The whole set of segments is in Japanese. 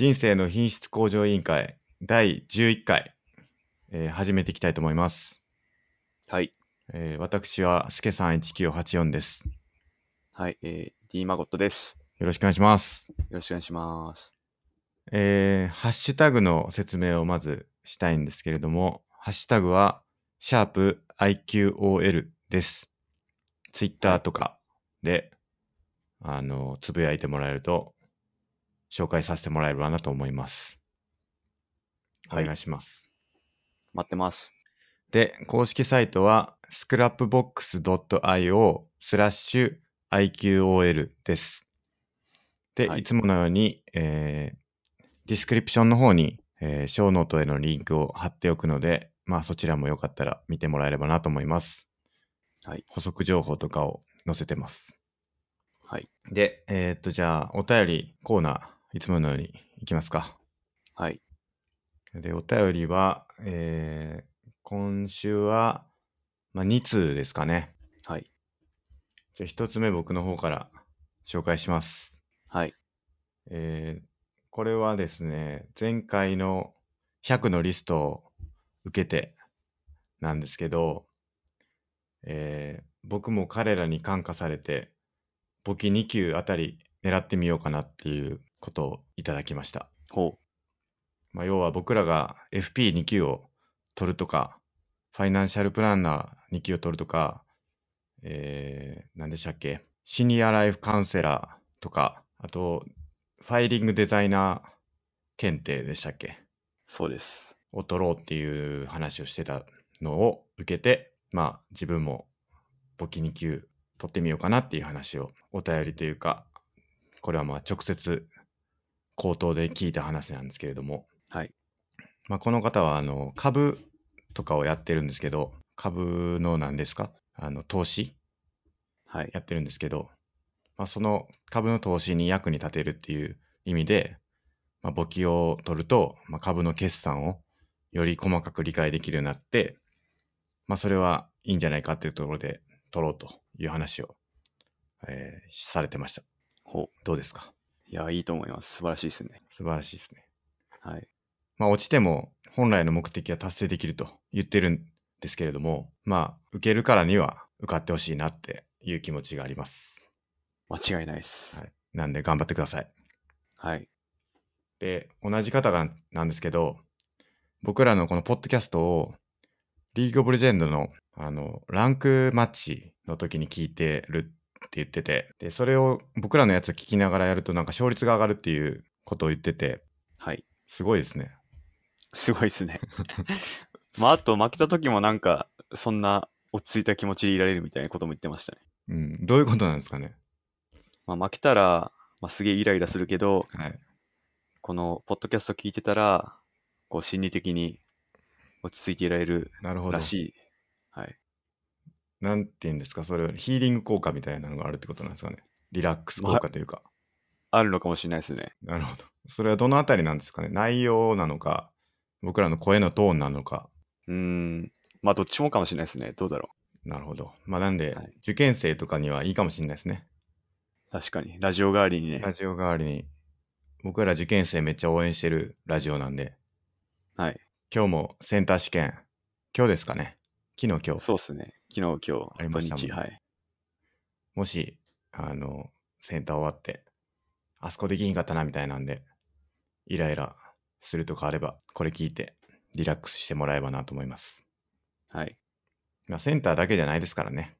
人生の品質向上委員会第11回、えー、始めていきたいと思います。はい。えー、私は、すけさん1984です。はい、えー、D マゴットです。よろしくお願いします。よろしくお願いします。えー、ハッシュタグの説明をまずしたいんですけれども、ハッシュタグは、シャープ i q o l です。ツイッターとかで、あの、つぶやいてもらえると紹介させてもらえればなと思います。お願いします。はい、待ってます。で、公式サイトは scrapbox.io スラッシュ IQOL です。で、はい、いつものように、えー、ディスクリプションの方に、えー、ショーノートへのリンクを貼っておくので、まあそちらもよかったら見てもらえればなと思います。はい、補足情報とかを載せてます。はい。で、えー、っと、じゃあ、お便りコーナー、いつものようにいきますか。はい。で、お便りは、えー、今週は、まあ、2通ですかね。はい。じゃあ、1つ目僕の方から紹介します。はい。えー、これはですね、前回の100のリストを受けてなんですけど、えー、僕も彼らに感化されて、簿記2級あたり狙ってみようかなっていうことをいただきました。ほう。まあ、要は僕らが FP2 級を取るとか、ファイナンシャルプランナー2級を取るとか、えー、何でしたっけ、シニアライフカウンセラーとか、あと、ファイリングデザイナー検定でしたっけそうです。を取ろうっていう話をしてたのを受けて、まあ自分も簿記2級取ってみようかなっていう話をお便りというか、これはまあ直接口頭で聞いた話なんですけれども、はいまあ、この方はあの株とかをやってるんですけど株の何ですかあの投資、はい、やってるんですけど、まあ、その株の投資に役に立てるっていう意味で、まあ、簿記を取ると、まあ、株の決算をより細かく理解できるようになって、まあ、それはいいんじゃないかっていうところで取ろうという話を、えー、されてました。ほうどうですかいや、いいと思います。素晴らしいですね。素晴らしいですね。はい。まあ、落ちても本来の目的は達成できると言ってるんですけれども、まあ、受けるからには受かってほしいなっていう気持ちがあります。間違いないです。はい、なんで、頑張ってください。はい。で、同じ方がなんですけど、僕らのこのポッドキャストを、リーグ・オブ・レジェンドの、あの、ランクマッチの時に聞いてる言ってて、で、それを僕らのやつ聞きながらやると、なんか勝率が上がるっていうことを言ってて、はい。すごいですね。すごいですね。まあ、あと負けた時もなんか、そんな落ち着いた気持ちでいられるみたいなことも言ってましたね。うん、どういうことなんですかね。まあ、負けたら、まあ、すげえイライラするけど、はい、このポッドキャスト聞いてたら、こう心理的に落ち着いていられるらしいなんていうんですか、それヒーリング効果みたいなのがあるってことなんですかね。リラックス効果というか。あるのかもしれないですね。なるほど。それはどのあたりなんですかね。内容なのか、僕らの声のトーンなのか。うーん。まあ、どっちもかもしれないですね。どうだろう。なるほど。まあ、なんで、はい、受験生とかにはいいかもしれないですね。確かに。ラジオ代わりにね。ラジオ代わりに。僕ら受験生めっちゃ応援してるラジオなんで。はい。今日もセンター試験。今日ですかね。昨日今日。そうっすね。昨日、今日、土日、はい。もし、あの、センター終わって、あそこできひんかったなみたいなんで、イライラするとかあれば、これ聞いて、リラックスしてもらえばなと思います。はい。まあ、センターだけじゃないですからね。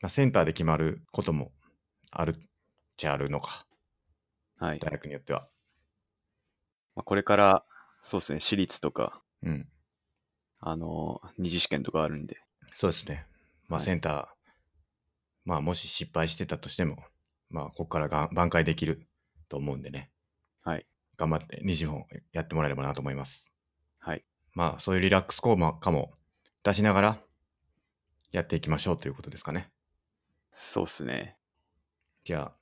まあ、センターで決まることもあるっちゃあるのか。はい。大学によっては。まあ、これから、そうですね、私立とか、うん。あの、二次試験とかあるんで。そうですね。まあ、センター、はい、まあ、もし失敗してたとしても、まあ、ここからが挽回できると思うんでね、はい、頑張って西本やってもらえればなと思います。はい、まあ、そういうリラックス効果も出しながらやっていきましょうということですかね。そうっすね。じゃあ、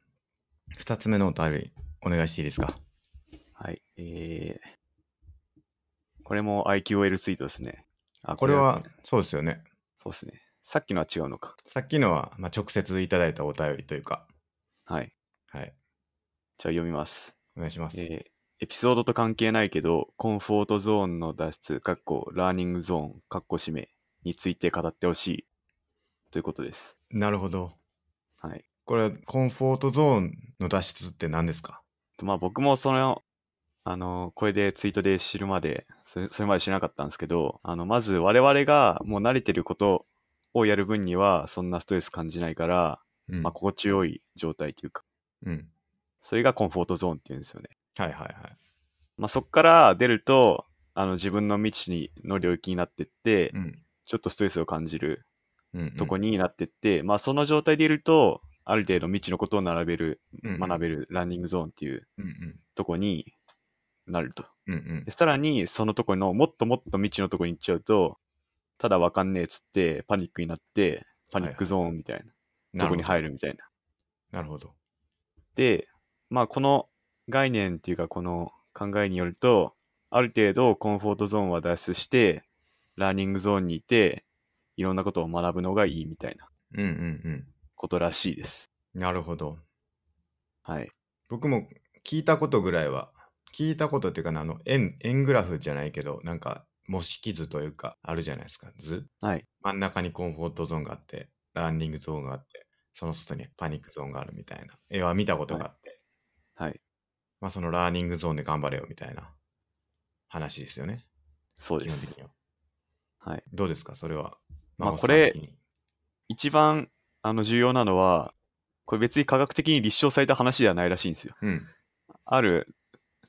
2つ目のお便り、お願いしていいですか。はい、えー、これも IQL ツイートですね。あこれは、そうですよね。そうですね。さっきのは違うのか。さっきのは、まあ、直接いただいたお便りというか。はい。はい。じゃあ読みます。お願いします。えーエピソードと関係ないけど、コンフォートゾーンの脱出、かっラーニングゾーン、括弧締めについて語ってほしい。ということです。なるほど。はい。これコンフォートゾーンの脱出って何ですかまあ僕もその、あの、これでツイートで知るまで、それそれまで知らなかったんですけど、あの、まず我々がもう慣れてることをやる分にはそんなストレス感じないから、うん、まあ心地よい状態というか、うん、それがコンフォートゾーンっていうんですよね。はいはいはい。まあそこから出ると、あの自分の未知の領域になってって、うん、ちょっとストレスを感じるとこになってって、うんうん、まあその状態でいると、ある程度未知のことを並べる、うんうん、学べるランニングゾーンっていうとこになると。でさらにそのとこのもっともっと未知のとこに行っちゃうと、ただわかんねえっつってパニックになってパニックゾーンみたいな、はいはい、とこに入るみたいな。なるほど。で、まあこの概念っていうかこの考えによるとある程度コンフォートゾーンは脱出してラーニングゾーンにいていろんなことを学ぶのがいいみたいなことらしいです。うんうんうん、なるほど。はい。僕も聞いたことぐらいは聞いたことっていうかあの円円グラフじゃないけどなんか模式図というか、あるじゃないですか、図。はい。真ん中にコンフォートゾーンがあって、ランニングゾーンがあって、その外にパニックゾーンがあるみたいな絵は見たことがあって、はい。はい、まあ、そのラーニングゾーンで頑張れよみたいな話ですよね。そうです。基本的には。はい。どうですか、それは。まあ、これ、一番あの重要なのは、これ別に科学的に立証された話ではないらしいんですよ。うん、ある、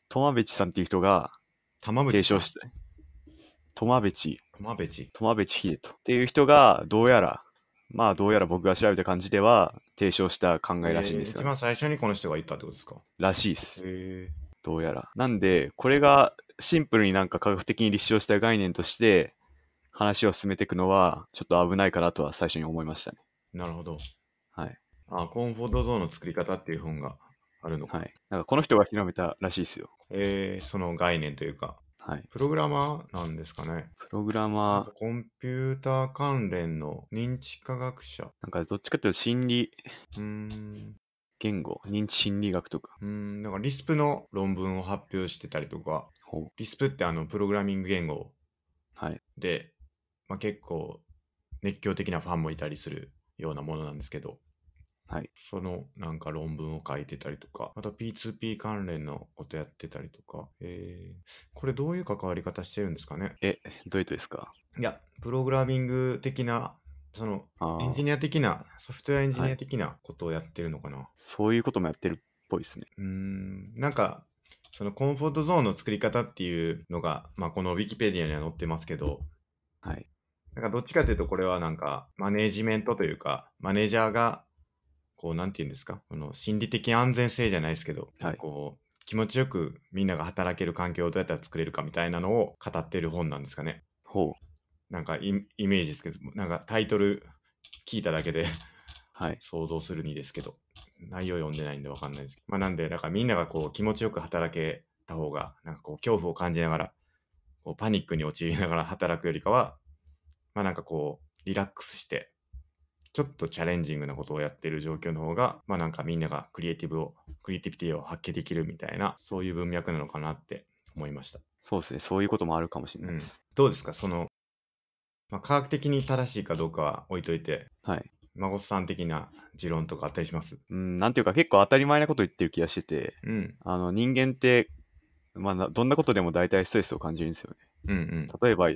トマベチさんっていう人が提唱して、友部知、友部知、友部知秀人っていう人が、どうやら、まあどうやら僕が調べた感じでは提唱した考えらしいんですよ、えー、一番最初にこの人が言ったってことですから。しいです。えー、どうやら。なんで、これがシンプルになんか科学的に立証した概念として話を進めていくのはちょっと危ないかなとは最初に思いましたね。なるほど。はい。あ、コンフォートゾーンの作り方っていう本があるのか。はい。なんかこの人が広めたらしいですよ。えー、その概念というか。はい。プログラマーなんですかね。プログラマー。コンピューター関連の認知科学者。なんかどっちかっていうと心理。うーん。言語、認知心理学とか。うん、なんかリスプの論文を発表してたりとか、リスプってあのプログラミング言語で、はい、まあ、結構熱狂的なファンもいたりするようなものなんですけど、はい、そのなんか論文を書いてたりとか、また P2P 関連のことやってたりとか、えー、これどういう関わり方してるんですかねえ、どういうとですかいや、プログラミング的なそのエンジニア的な、ソフトウェアエンジニア的なことをやってるのかな、はい、そういうこともやってるっぽいですね。うん、なんか、そのコンフォートゾーンの作り方っていうのが、まあ、この Wikipedia には載ってますけど、はい。なんかどっちかというと、これはなんか、マネージメントというか、マネージャーがこう、なんて言うんですか、この心理的安全性じゃないですけど、はい、こう、気持ちよくみんなが働ける環境をどうやったら作れるかみたいなのを語ってる本なんですかね。ほう。なんかイイメージですけど、なんかタイトル聞いただけではい、想像するにですけど、内容読んでないんでわかんないですけど、まあ、なんで、だからみんながこう気持ちよく働けた方が、なんかこう恐怖を感じながら、こうパニックに陥りながら働くよりかは、まあなんかこう、リラックスしてちょっとチャレンジングなことをやってる状況の方が、まあなんかみんながクリエイティブを、クリエイティビティを発揮できるみたいな、そういう文脈なのかなって思いました。そうですね、そういうこともあるかもしれないです。うん、どうですか、その、まあ、科学的に正しいかどうかは置いといて、はい。孫さん的な持論とかあったりしますうん、なんていうか結構当たり前なこと言ってる気がしてて、うん、あの人間って、まあ、どんなことでも大体ストレスを感じるんですよね。うんうん、例えば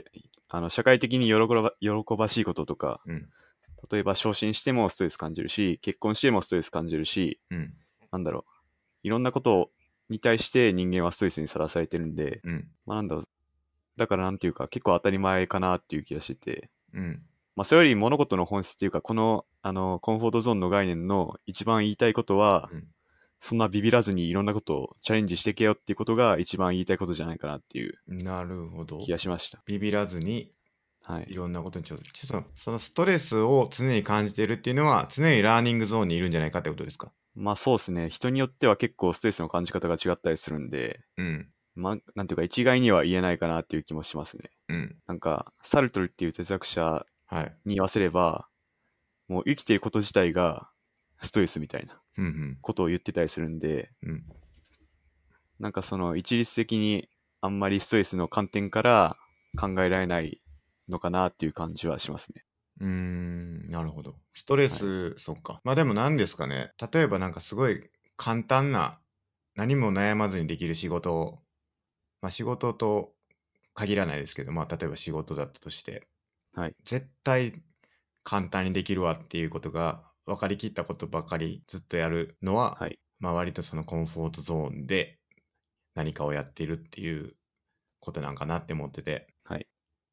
あの社会的に喜ば喜ばしいこととか、うん、例えば昇進してもストレス感じるし、結婚してもストレス感じるし、うん、なんだろう、いろんなことに対して人間はストレスにさらされてるんで、うん、まあなんだろう、だからなんていうか結構当たり前かなっていう気がしてて、うん、まあそれより物事の本質っていうか、このあのコンフォートゾーンの概念の一番言いたいことは、うん、そんなビビらずにいろんなことをチャレンジしてけよっていうことが一番言いたいことじゃないかなっていう気がしましたビビらずにはい、いろんなことにちょっとそのストレスを常に感じているっていうのは常にラーニングゾーンにいるんじゃないかってことですかまあそうですね人によっては結構ストレスの感じ方が違ったりするんで、うん、ま、なんていうか一概には言えないかなっていう気もしますね。うん、なんかサルトルっていう哲学者に言わせれば、はい、もう生きていること自体がストレスみたいなことを言ってたりするんで、うん、うん、なんかその一律的にあんまりストレスの観点から考えられないのかなっていう感じはしますね。うーんなるほど。ストレス、はい、そっか。まあでも何ですかね。例えばなんかすごい簡単な何も悩まずにできる仕事を、まあ仕事と限らないですけど、まあ例えば仕事だったとして、はい、絶対簡単にできるわっていうことが分かりきったことばかりずっとやるのは、はい、まあ割とそのコンフォートゾーンで何かをやっているっていうことなんかなって思ってて、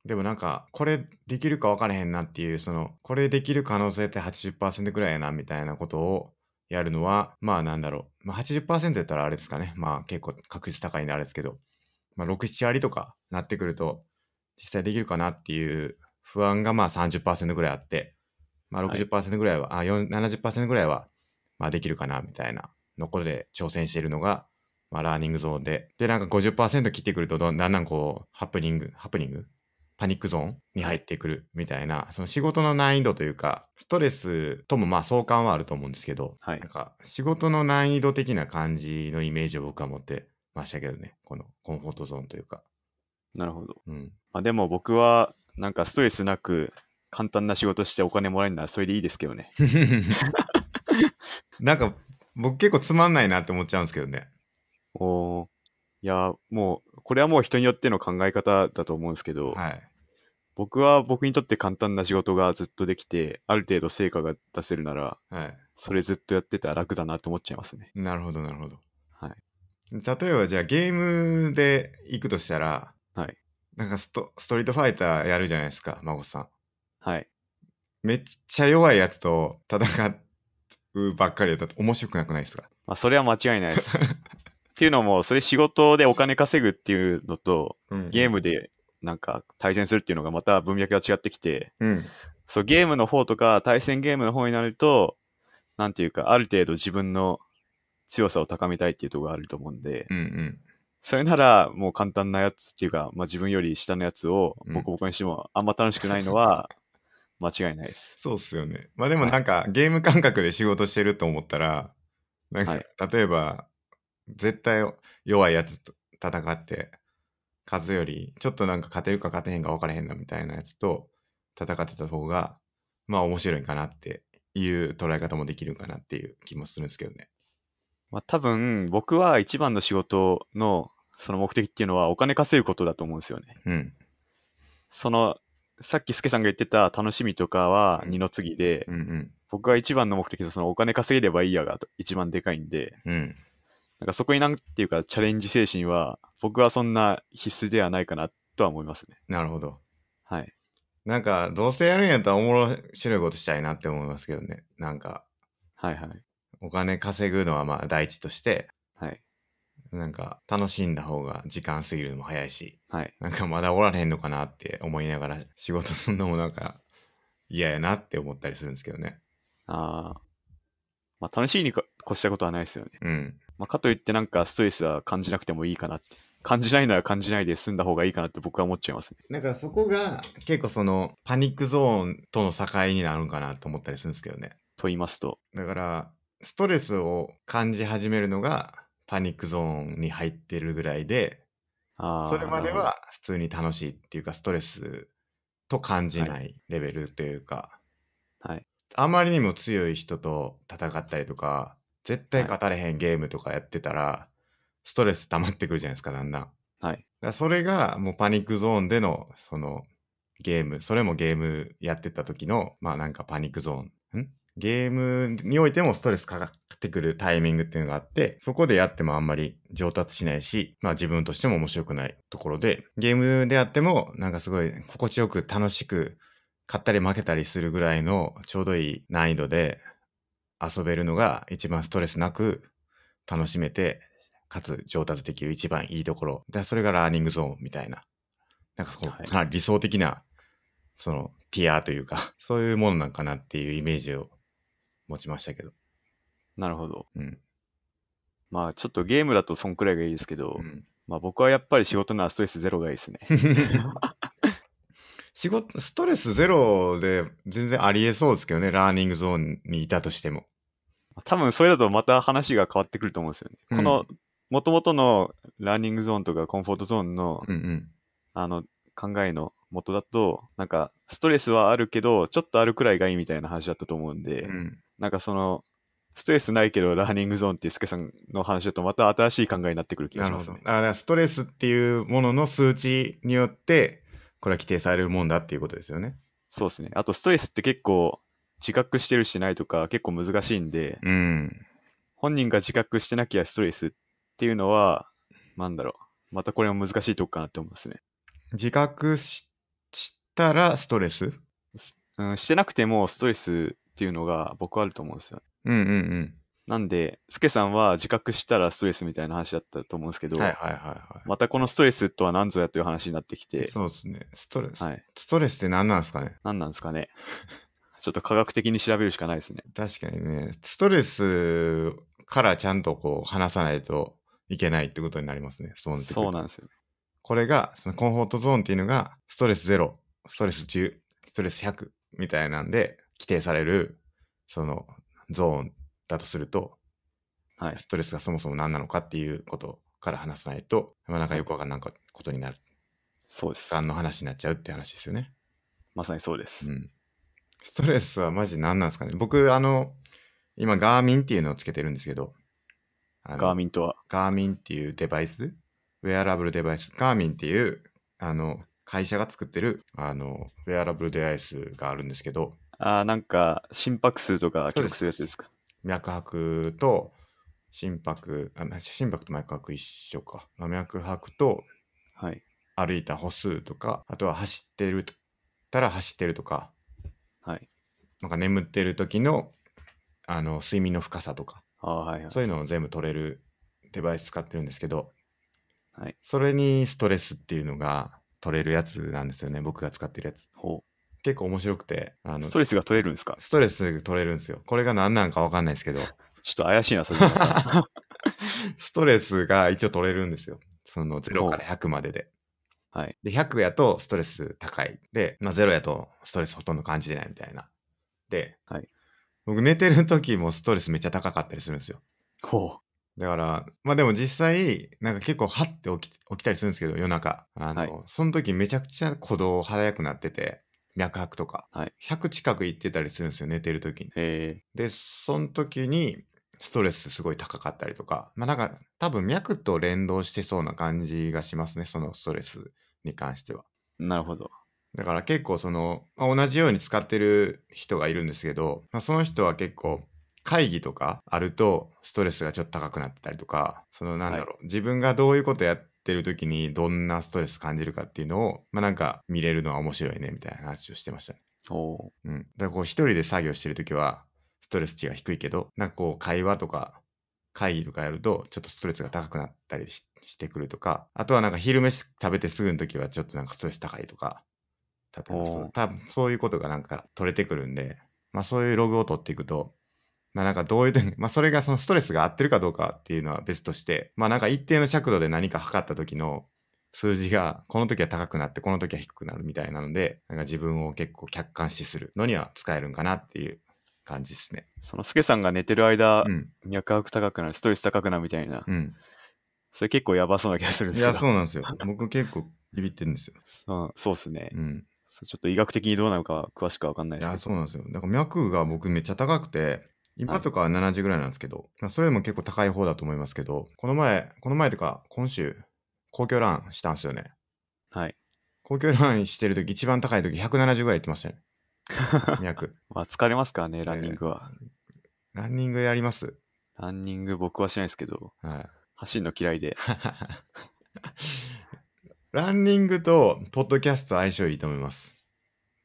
でもなんか、これできるか分からへんなっていう、その、これできる可能性って80%ぐらいやな、みたいなことをやるのは、まあなんだろう。まあ80%やったらあれですかね。まあ結構確率高いんであれですけど、まあ6、7割とかなってくると、実際できるかなっていう不安がまあ30%ぐらいあって、まあ60%ぐらいは、はい、あ、70%ぐらいは、まあできるかな、みたいなのこで挑戦しているのが、まあラーニングゾーンで。で、なんか50%切ってくるとだんだんこう、ハプニング、ハプニングパニックゾーンに入ってくるみたいな、その仕事の難易度というか、ストレスともまあ相関はあると思うんですけど、はい、なんか仕事の難易度的な感じのイメージを僕は持ってましたけどね、このコンフォートゾーンというか。なるほど。うん、まあ、でも僕はなんかストレスなく簡単な仕事してお金もらえるならそれでいいですけどね。なんか僕結構つまんないなって思っちゃうんですけどね。おお。いや、もう、これはもう人によっての考え方だと思うんですけど、はい、僕は僕にとって簡単な仕事がずっとできて、ある程度成果が出せるなら、はい、それずっとやってたら楽だなと思っちゃいますね。なるほど、なるほど。はい。例えばじゃあゲームで行くとしたら、はい。なんかストストリートファイターやるじゃないですか、孫さん。はい。めっちゃ弱いやつと戦うばっかりだと面白くなくないですかまあ、それは間違いないです。っていうのも、それ仕事でお金稼ぐっていうのと、うん、ゲームでなんか対戦するっていうのがまた文脈が違ってきて、うん、そうゲームの方とか対戦ゲームの方になると、なんていうか、ある程度自分の強さを高めたいっていうところがあると思うんで、うんうん、それならもう簡単なやつっていうか、まあ、自分より下のやつをボコボコにしてもあんま楽しくないのは、間違いないです。そうっすよね。まあでもなんか、はい、ゲーム感覚で仕事してると思ったら、なんか、はい、例えば、絶対弱いやつと戦って、数より、ちょっとなんか勝てるか勝てへんか分からへんなみたいなやつと戦ってた方が、まあ面白いかなっていう捉え方もできるかなっていう気もするんですけどね。まあ多分、僕は一番の仕事のその目的っていうのはお金稼ぐことだと思うんですよね。うん。その、さっきスケさんが言ってた楽しみとかは二の次で、うんうん、僕は一番の目的はそのお金稼げればいいやが一番でかいんで、うん、なんかそこになんていうかチャレンジ精神は僕はそんな必須ではないかなとは思いますね。なるほど。はい。なんかどうせやるんやったら面白いことしたいなって思いますけどね。なんか。はいはい。お金稼ぐのはまあ第一として。はい。なんか楽しんだ方が時間過ぎるのも早いし、はい、なんかまだおられへんのかなって思いながら仕事すんのもなんか嫌やなって思ったりするんですけどね。ああ。まあ楽しいに越したことはないですよね。うん。まあ、かといってなんかストレスは感じなくてもいいかなって感じないなら感じないで済んだ方がいいかなって僕は思っちゃいますねなんかそこが結構そのパニックゾーンとの境になるのかなと思ったりするんですけどねと言いますとだからストレスを感じ始めるのがパニックゾーンに入ってるぐらいでそれまでは普通に楽しいっていうかストレスと感じないレベルというか、はい、はい、あまりにも強い人と戦ったりとか絶対勝たれへんゲームとかやってたら、ストレス溜まってくるじゃないですか、だんだん。はい。それがもうパニックゾーンでの、そのゲーム、それもゲームやってた時の、まあなんかパニックゾーン。んゲームにおいてもストレスかかってくるタイミングっていうのがあって、そこでやってもあんまり上達しないし、まあ自分としても面白くないところで、ゲームであってもなんかすごい心地よく楽しく、勝ったり負けたりするぐらいのちょうどいい難易度で遊べるのが一番ストレスなく楽しめて、かつ上達できる一番いいところ。で、それがラーニングゾーンみたいな。なんかこう、はい、かなり理想的な、その、ティアというか、そういうものなんかなっていうイメージを持ちましたけど。なるほど。うん。まあ、ちょっとゲームだとそんくらいがいいですけど、うん、まあ僕はやっぱり仕事のストレスゼロがいいですね。仕事、ストレスゼロで全然ありえそうですけどね、ラーニングゾーンにいたとしても。多分それだとまた話が変わってくると思うんですよね。うん、この、もともとのラーニングゾーンとかコンフォートゾーンの、うんうん、あの、考えの元だと、なんか、ストレスはあるけど、ちょっとあるくらいがいいみたいな話だったと思うんで、うん、なんかその、ストレスないけど、ラーニングゾーンって、スケさんの話だと、また新しい考えになってくる気がしますね。あストレスっていうものの数値によって、これは規定されるもんだっていうことですよね。そうですね。あと、ストレスって結構、自覚してるしないとか結構難しいんで、うん、本人が自覚してなきゃストレスっていうのは、何だろう。またこれも難しいとこかなって思いますね。自覚したらストレスうん、してなくてもストレスっていうのが僕あると思うんですよ、ね。うんうんうん。なんで、スケさんは自覚したらストレスみたいな話だったと思うんですけど、はいはいはいはい、またこのストレスとは何ぞやという話になってきて、そうですね。ストレス、はい、ストレスって何なんですかね何なんですかねちょっと科学的に調べるしかないですね。確かにね、ストレスからちゃんとこう話さないといけないってことになりますね。そうそうなんですよ、ね。これが、そのコンフォートゾーンっていうのが、ストレス0、ストレス10、ストレス100みたいなんで規定される、そのゾーンだとすると、はい、ストレスがそもそも何なのかっていうことから話さないと、まあ、なんかよくわかんないことになる。そうです。負の話になっちゃうって話ですよね。まさにそうです。うんストレスはマジ何なんですかね。僕、あの、今、ガーミンっていうのをつけてるんですけど、ガーミンとは。ガーミンっていうデバイス、ウェアラブルデバイス、ガーミンっていう、あの、会社が作ってる、あの、ウェアラブルデバイスがあるんですけど、ああ、なんか、心拍数とか記録するやつですか。脈拍と、心拍あ、心拍と脈拍一緒か。脈拍と、はい。歩いた歩数とか、あとは走ってる、たら走ってるとか、はい、なんか眠ってる時のあの睡眠の深さとか、はいはい、そういうのを全部取れるデバイス使ってるんですけど、はい、それにストレスっていうのが取れるやつなんですよね僕が使ってるやつ結構面白くてあのストレスが取れるんですかストレス取れるんですよこれが何なのか分かんないですけど ちょっと怪しいなそれ ストレスが一応取れるんですよその0から100までではい。で、100やとストレス高い。で、まあ、0やとストレスほとんど感じてないみたいな。で、はい。僕寝てる時もストレスめっちゃ高かったりするんですよ。ほう。だから、まあでも実際、なんか結構ハッて起き起きたりするんですけど、夜中。あの、はい、その時めちゃくちゃ鼓動早くなってて、脈拍とか、はい、100近く行ってたりするんですよ、寝てる時に。で、その時に、ストレスすごい高かったりとか、まあなんか多分脈と連動してそうな感じがしますね、そのストレスに関しては。なるほど。だから結構その、まあ、同じように使ってる人がいるんですけど、まあ、その人は結構会議とかあるとストレスがちょっと高くなったりとか、そのなんだろう、はい、自分がどういうことやってる時にどんなストレス感じるかっていうのを、まあ、なんか見れるのは面白いねみたいな話をしてましたね。おうん、だからこう一人で作業してる時はストレス値が低いけどなんかこう会話とか会議とかやるとちょっとストレスが高くなったりししてくるとか、あとはなんか昼飯食べてすぐの時はちょっとなんかストレス高いとか、多分多分そういうことがなんか取れてくるんで、まあそういうログを取っていくと、まあなんかどういう、まあそれがそのストレスが合ってるかどうかっていうのは別として、まあなんか一定の尺度で何か測った時の数字がこの時は高くなってこの時は低くなるみたいなので、なんか自分を結構客観視するのには使えるんかなっていう感じですね。そのスケさんが寝てる間、うん、脈拍高くなる、ストレス高くなるみたいな。うんそれ結構やばそうな気がするんですけど。いや、そうなんですよ。僕結構ビビってるんですよ。そうそうですね。うん。ちょっと医学的にどうなのか詳しくわかんないですけど。いや、そうなんですよ。だから脈が僕めっちゃ高くて、今とかは70ぐらいなんですけど、まあ、それでも結構高い方だと思いますけど、この前、この前とか今週、公共ランしたんですよね。はい。公共ランしてるとき、一番高いとき170ぐらい行ってましたね。脈。まあ疲れますからね、ランニングは、えー。ランニングやりますランニング僕はしないですけど。はい。走るの嫌いで。ランニングとポッドキャスト相性いいと思います。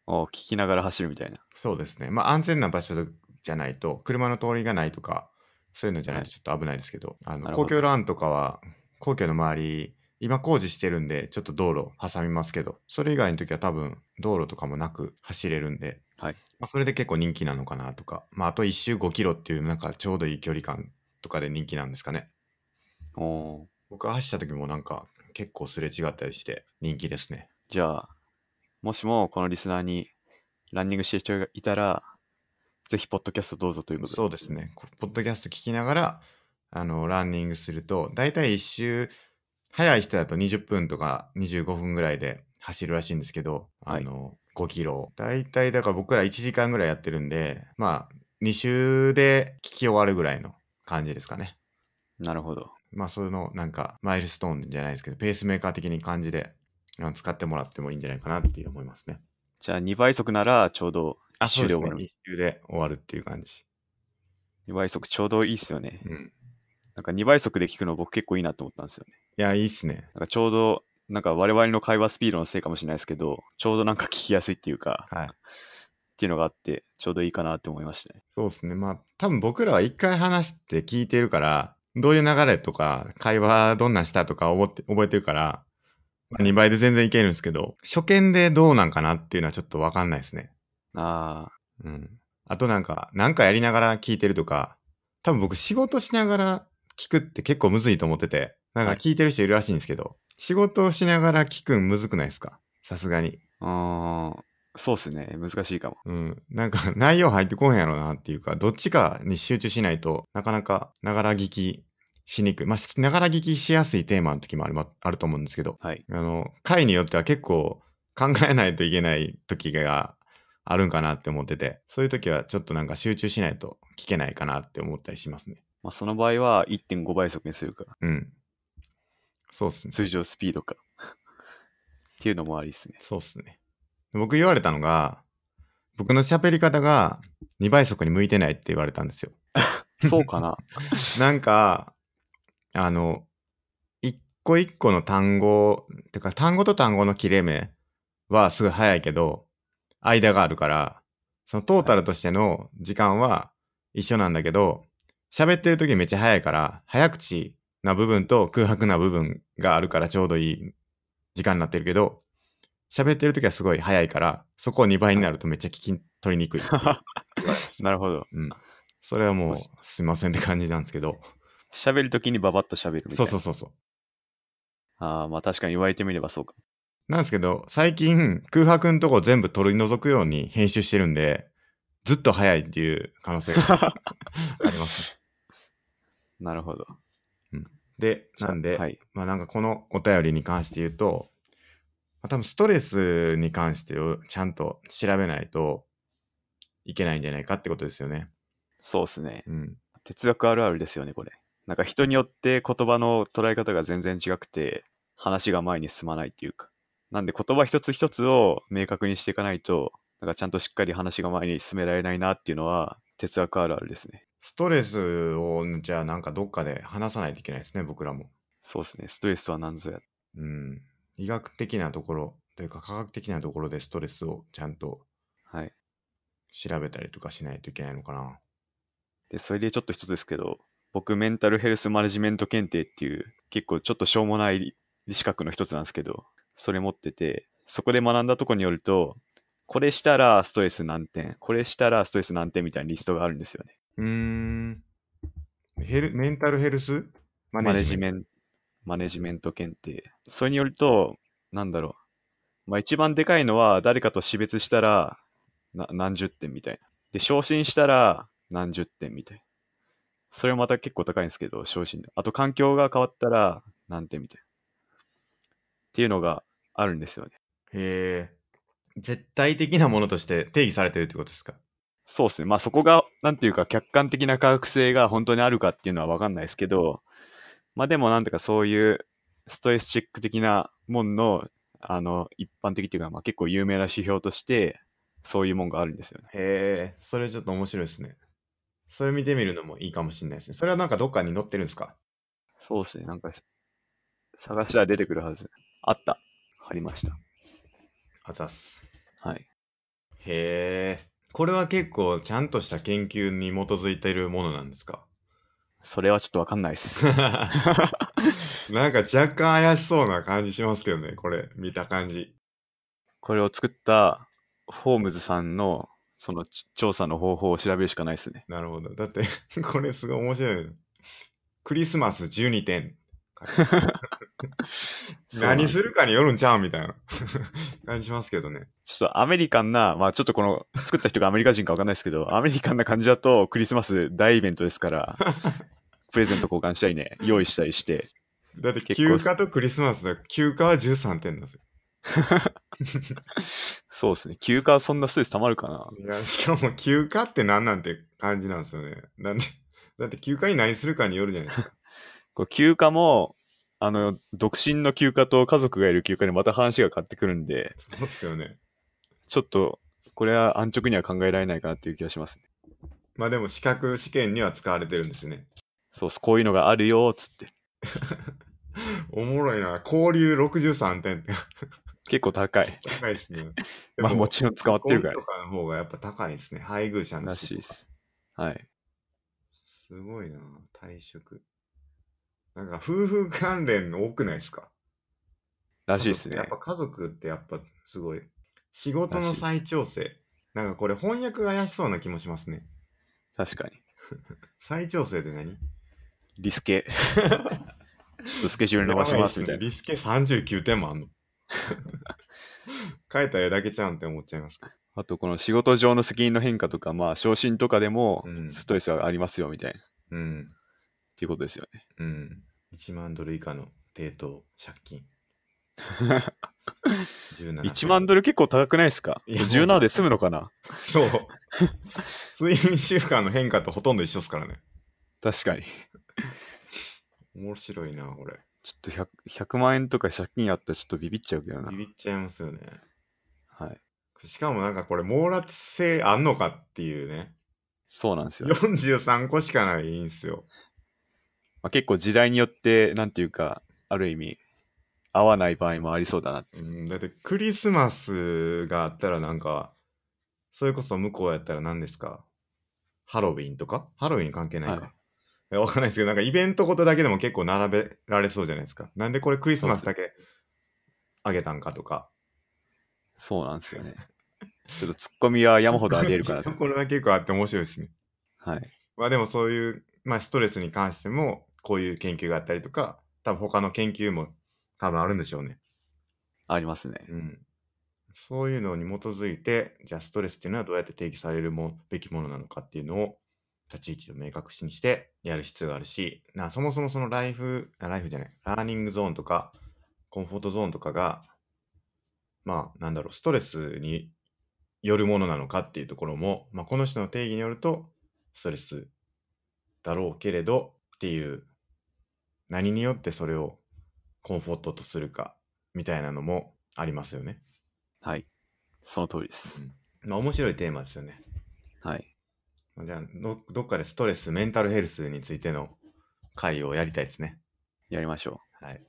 お聞きながら走るみたいな。そうですね。まあ安全な場所じゃないと、車の通りがないとか、そういうのじゃないとちょっと危ないですけど、はい、あの公共ランとかは、皇居の周り、今工事してるんで、ちょっと道路挟みますけど、それ以外の時は多分道路とかもなく走れるんで、はいまあ、それで結構人気なのかなとか、まあ、あと1周5キロっていうなんかちょうどいい距離感とかで人気なんですかね。僕走った時もなんか結構すれ違ったりして人気ですね。じゃあ、もしもこのリスナーにランニングしてる人がいたら、ぜひポッドキャストどうぞということで。そうですね。ポッドキャスト聞きながら、あの、ランニングすると、だいたい1周、早い人だと20分とか25分ぐらいで走るらしいんですけど、はい、あの、5キロ。だいたいだから僕ら1時間ぐらいやってるんで、まあ、2周で聞き終わるぐらいの感じですかね。なるほど。まあ、そのなんか、マイルストーンじゃないですけど、ペースメーカー的に感じで、使ってもらってもいいんじゃないかなって思いますね。じゃあ、2倍速ならちょうど1周で終わる。1周で終わるっていう感じ。2倍速ちょうどいいっすよね。うん。なんか2倍速で聞くの僕結構いいなと思ったんですよね。いや、いいっすね。なんかちょうど、なんか我々の会話スピードのせいかもしれないですけど、ちょうどなんか聞きやすいっていうか、はい、っていうのがあって、ちょうどいいかなって思いましたね。そうですね。まあ、多分僕らは一回話して聞いてるから、どういう流れとか、会話どんなしたとか覚えて覚えてるから、まあ、2倍で全然いけるんですけど、初見でどうなんかなっていうのはちょっとわかんないですね。ああ。うん。あとなんか、なんかやりながら聞いてるとか、多分僕仕事しながら聞くって結構むずいと思ってて、なんか聞いてる人いるらしいんですけど、はい、仕事をしながら聞くんむずくないですかさすがに。ああ、そうっすね。難しいかも。うん。なんか 内容入ってこへんやろなっていうか、どっちかに集中しないとなかなかながら聞きしにくい。まあ、ながら聞きしやすいテーマの時もある,、あると思うんですけど、はい、あの、回によっては結構考えないといけない時があるんかなって思ってて、そういう時はちょっとなんか集中しないと聞けないかなって思ったりしますね。まあ、その場合は1.5倍速にするか。うん。そうっすね。通常スピードか。っていうのもありっすね。そうっすね。僕言われたのが、僕の喋り方が2倍速に向いてないって言われたんですよ。そうかな なんか、あの、一個一個の単語、てか単語と単語の切れ目はすぐ早いけど、間があるから、そのトータルとしての時間は一緒なんだけど、喋ってる時めっちゃ早いから、早口な部分と空白な部分があるからちょうどいい時間になってるけど、喋ってる時はすごい早いから、そこを2倍になるとめっちゃ聞き取りにくい。なるほど。うん。それはもうすいませんって感じなんですけど。喋るときにババッと喋るみたいそうな。そうそうそう。ああ、まあ確かに言われてみればそうか。なんですけど、最近空白のとこ全部取り除くように編集してるんで、ずっと早いっていう可能性が あります、なるほど。で、なんで、はい。まあなんかこのお便りに関して言うと、まあ、多分ストレスに関してをちゃんと調べないといけないんじゃないかってことですよね。そうですね。うん。哲学あるあるですよね、これ。なんか人によって言葉の捉え方が全然違くて、話が前に進まないっていうか。なんで言葉一つ一つを明確にしていかないと、なんかちゃんとしっかり話が前に進められないなっていうのは、哲学あるあるですね。ストレスを、じゃあなんかどっかで話さないといけないですね、僕らも。そうですね、ストレスは何ぞや。うん。医学的なところというか科学的なところでストレスをちゃんと調べたりとかしないといけないのかな。はい、で、それでちょっと一つですけど、僕メンタルヘルスマネジメント検定っていう結構ちょっとしょうもない資格の一つなんですけど、それ持ってて、そこで学んだとこによると、これしたらストレス何点、これしたらストレス何点みたいなリストがあるんですよね。うん。ヘルメンタルヘルスマネジメント。マネジメント検定。それによると、なんだろう。まあ一番でかいのは誰かと死別したら何十点みたいな。で、昇進したら何十点みたいな。それもまた結構高いんですけど、昇進の。あと環境が変わったら、なんてみたいな。っていうのがあるんですよね。へえ。絶対的なものとして定義されてるってことですかそうですね。まあそこが、なんていうか、客観的な科学性が本当にあるかっていうのは分かんないですけど、まあでもなんていうかそういうストレスチェック的なもんの、あの、一般的っていうか、まあ結構有名な指標として、そういうもんがあるんですよね。へえ、それちょっと面白いですね。それ見てみるのもいいかもしれないですね。それはなんかどっかに載ってるんですかそうですね。なんか、探したら出てくるはず。あった。ありました。あざす。はい。へえ。これは結構ちゃんとした研究に基づいているものなんですかそれはちょっとわかんないっす。なんか若干怪しそうな感じしますけどね、これ、見た感じ。これを作ったホームズさんのその調査の方法を調べるしかないですね。なるほど。だって、これすごい面白い。クリスマス12点。何するかによるんちゃうみたいな感じしますけどね。ちょっとアメリカンな、まあちょっとこの作った人がアメリカ人かわかんないですけど、アメリカンな感じだとクリスマス大イベントですから、プレゼント交換したりね、用意したりして。だって休暇とクリスマスだ休暇は13点すよ。そうですね。休暇そんなストレス溜まるかな。いや、しかも休暇って何なんて感じなんですよね。なんで、だって休暇に何するかによるじゃないですか。こう休暇も、あの、独身の休暇と家族がいる休暇にまた話が変わってくるんで、そうっすよね。ちょっと、これは安直には考えられないかなっていう気がしますね。まあでも資格試験には使われてるんですね。そうっす。こういうのがあるよ、つって。おもろいな。交流63点って。結構高い。高いですね。まあもちろん使わってるから。とかの方がやっぱ高いですね。配偶者のらしいです。はい。すごいな退職。なんか夫婦関連多くないですからしいですね。やっぱ家族ってやっぱすごい。仕事の再調整。なんかこれ翻訳が怪しそうな気もしますね。確かに。再調整って何リスケ。ちょっとスケジュール伸ばしますみたいな。リスケ39点もあんの書 いた絵だけじゃんって思っちゃいますかあと、この仕事上の責任の変化とか、まあ、昇進とかでもストレスはありますよみたいな。うん。っていうことですよね。うん。1万ドル以下の抵当、借金。1万ドル結構高くないですか ?17 で済むのかなそう。睡眠習慣の変化とほとんど一緒ですからね。確かに。面白いな、これ。ちょっと 100, 100万円とか借金あったらちょっとビビっちゃうけどな。ビビっちゃいますよね。はい。しかもなんかこれ網羅性あんのかっていうね。そうなんですよ、43個しかないんですよ。まあ、結構時代によって、なんていうか、ある意味、合わない場合もありそうだなうん、だってクリスマスがあったらなんか、それこそ向こうやったら何ですかハロウィンとかハロウィン関係ないか。はいわかんないですけど、なんかイベントごとだけでも結構並べられそうじゃないですか。なんでこれクリスマスだけあげたんかとか。そうなんですよね。ちょっとツッコミは山ほどあげるから。ところが結構あって面白いですね。はい。まあでもそういう、まあストレスに関しても、こういう研究があったりとか、多分他の研究も多分あるんでしょうね。ありますね。うん。そういうのに基づいて、じゃあストレスっていうのはどうやって定義されるもべきものなのかっていうのを立ち位置を明確にしてやる必要があるし、なそもそもそのライフ、ライフじゃない、ラーニングゾーンとか、コンフォートゾーンとかが、まあ、なんだろう、ストレスによるものなのかっていうところも、まあ、この人の定義によると、ストレスだろうけれどっていう、何によってそれをコンフォートとするかみたいなのもありますよね。はい。その通りです。うん、まあ、面白いテーマですよね。はい。じゃあど、どっかでストレス、メンタルヘルスについての会をやりたいですね。やりましょう。はい。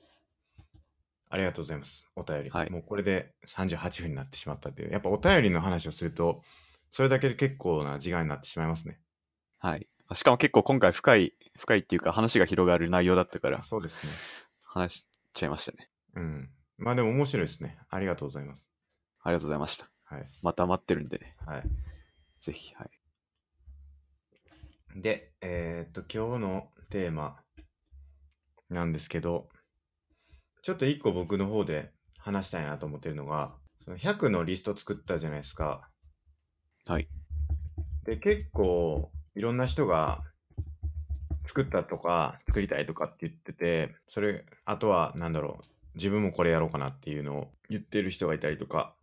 ありがとうございます。お便り。はい、もうこれで38分になってしまったっていう。やっぱお便りの話をすると、それだけで結構な時間になってしまいますね。はい。しかも結構今回深い、深いっていうか話が広がる内容だったから。そうですね。話しちゃいましたね。うん。まあでも面白いですね。ありがとうございます。ありがとうございました。はい。また待ってるんで、ね。はい。ぜひ、はい。で、えー、っと、今日のテーマなんですけど、ちょっと一個僕の方で話したいなと思ってるのが、その100のリスト作ったじゃないですか。はい。で、結構いろんな人が作ったとか作りたいとかって言ってて、それ、あとは何だろう、自分もこれやろうかなっていうのを言ってる人がいたりとか、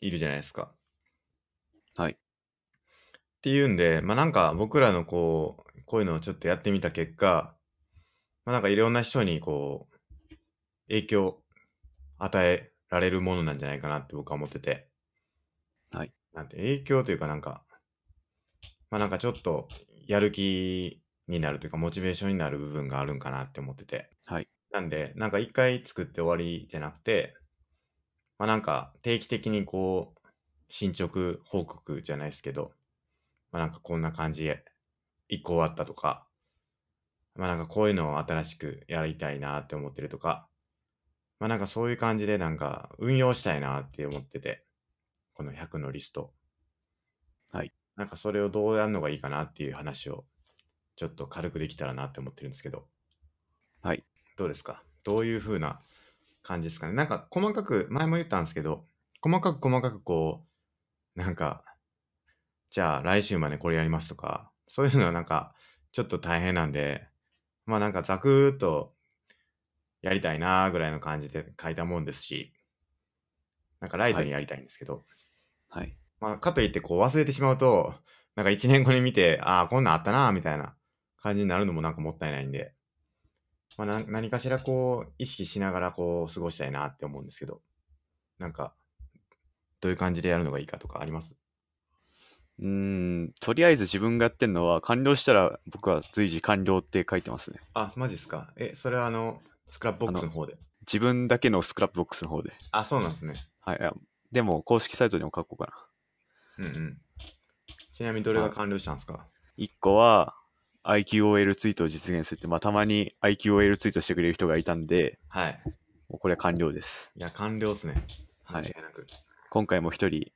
いるじゃないですか。はい。っていうんで、まあ、なんか僕らのこう、こういうのをちょっとやってみた結果、まあ、なんかいろんな人にこう、影響与えられるものなんじゃないかなって僕は思ってて。はい。なんて影響というかなんか、まあなんかちょっとやる気になるというかモチベーションになる部分があるんかなって思ってて。はい。なんで、なんか一回作って終わりじゃなくて、まあなんか定期的にこう、進捗報告じゃないですけど、まあなんかこんな感じで、一個あったとか、まあなんかこういうのを新しくやりたいなって思ってるとか、まあなんかそういう感じでなんか運用したいなって思ってて、この100のリスト。はい。なんかそれをどうやるのがいいかなっていう話をちょっと軽くできたらなって思ってるんですけど。はい。どうですかどういう風な感じですかねなんか細かく、前も言ったんですけど、細かく細かくこう、なんかじゃあ来週までこれやりますとか、そういうのはなんか、ちょっと大変なんで、まあなんかざくーっとやりたいなーぐらいの感じで書いたもんですし、なんかライトにやりたいんですけど、はい。はいまあ、かといってこう忘れてしまうと、なんか1年後に見て、ああ、こんなんあったなーみたいな感じになるのもなんかもったいないんで、まあ、何かしらこう意識しながらこう過ごしたいなって思うんですけど、なんか、どういう感じでやるのがいいかとかありますうん、とりあえず自分がやってるのは、完了したら僕は随時完了って書いてますね。あ、マジですか。え、それはあの、スクラップボックスの方で自分だけのスクラップボックスの方で。あ、そうなんですね。はい。でも、公式サイトにも書こうかな。うんうん。ちなみにどれが完了したんですか ?1 個は IQOL ツイートを実現するって、まあ、たまに IQOL ツイートしてくれる人がいたんで、はい。もうこれは完了です。いや、完了っすね。間違いなく。はい、今回も1人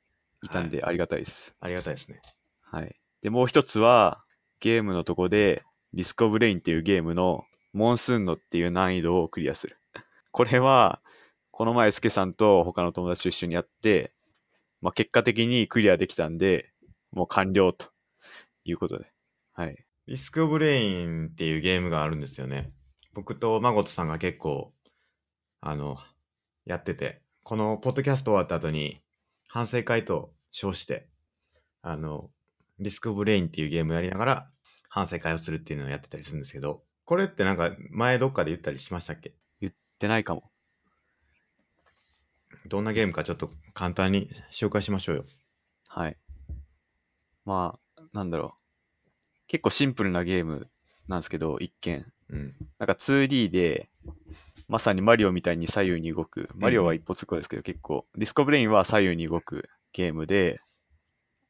いたんでありがたいです。ありがたいですね。はい。で、もう一つは、ゲームのとこで、ディスコブレインっていうゲームの、モンスーンノっていう難易度をクリアする。これは、この前、スケさんと他の友達と一緒にやって、まあ、結果的にクリアできたんで、もう完了ということで。はい。ディスコブレインっていうゲームがあるんですよね。僕とマゴトさんが結構、あの、やってて、このポッドキャスト終わった後に、反省会と称して、あの、リスクオブレインっていうゲームやりながら反省会をするっていうのをやってたりするんですけど、これってなんか前どっかで言ったりしましたっけ言ってないかも。どんなゲームかちょっと簡単に紹介しましょうよ。はい。まあ、なんだろう。結構シンプルなゲームなんですけど、一見。うん、なんか 2D で、まさにマリオみたいに左右に動く。マリオは一歩つくですけど、結構、ディスコブレインは左右に動くゲームで、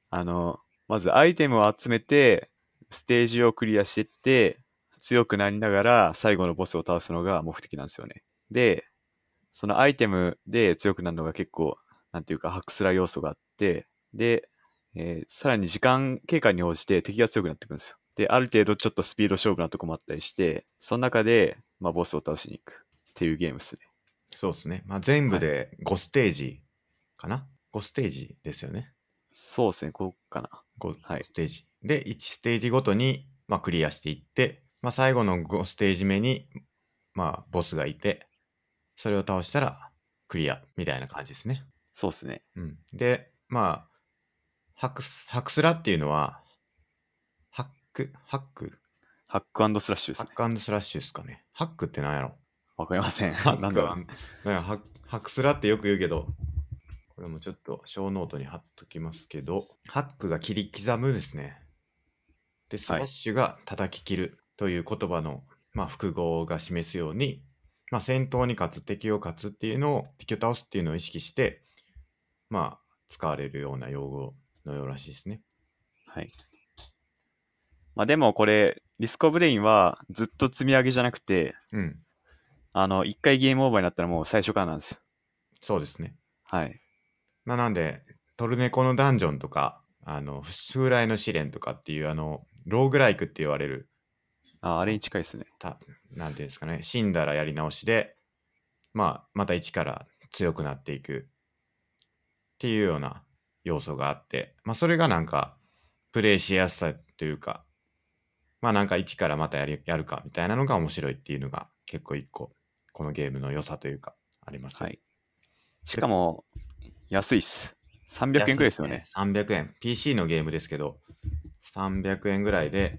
あの、まずアイテムを集めて、ステージをクリアしていって、強くなりながら最後のボスを倒すのが目的なんですよね。で、そのアイテムで強くなるのが結構、なんていうか、ハクスラ要素があって、で、えー、さらに時間経過に応じて敵が強くなってくるんですよ。で、ある程度ちょっとスピード勝負なとこもあったりして、その中で、まあ、ボスを倒しに行くっていうゲームですね。そうっすね。まあ、全部で5ステージかな、5ステージですよね。そうですね、5かな。5ステージ。はい、で、1ステージごとに、まあ、クリアしていって、まあ、最後の5ステージ目に、まあ、ボスがいて、それを倒したらクリアみたいな感じですね。そうですね。うん、で、まあハクス、ハクスラっていうのは、ハック、ハックハックスラッシュですね。ハックスラッシュですかね。ハックって何やろわかりません。なんだろう。ハックスラってよく言うけど、これもちょっと小ノートに貼っときますけど、ハックが切り刻むですね。で、スラッシュが叩き切るという言葉の、まあ、複合が示すように、まあ、戦闘に勝つ、敵を勝つっていうのを、敵を倒すっていうのを意識して、まあ、使われるような用語のようらしいですね。はい。まあ、でもこれ、ディスコブレインはずっと積み上げじゃなくて、うん。あの、一回ゲームオーバーになったらもう最初からなんですよ。そうですね。はい。まあ、なんで、トルネコのダンジョンとか、あの、風来の試練とかっていう、あの、ローグライクって言われる、ああれに近いですね。たなんていうんですかね、死んだらやり直しで、まあ、また一から強くなっていくっていうような要素があって、まあ、それがなんか、プレイしやすさというか、まあなんか一からまたやりやるかみたいなのが面白いっていうのが結構一個、このゲームの良さというか、あります、ね、はい。しかも、安いっす。300円くらいですよね。300円。PC のゲームですけど、300円ぐらいで、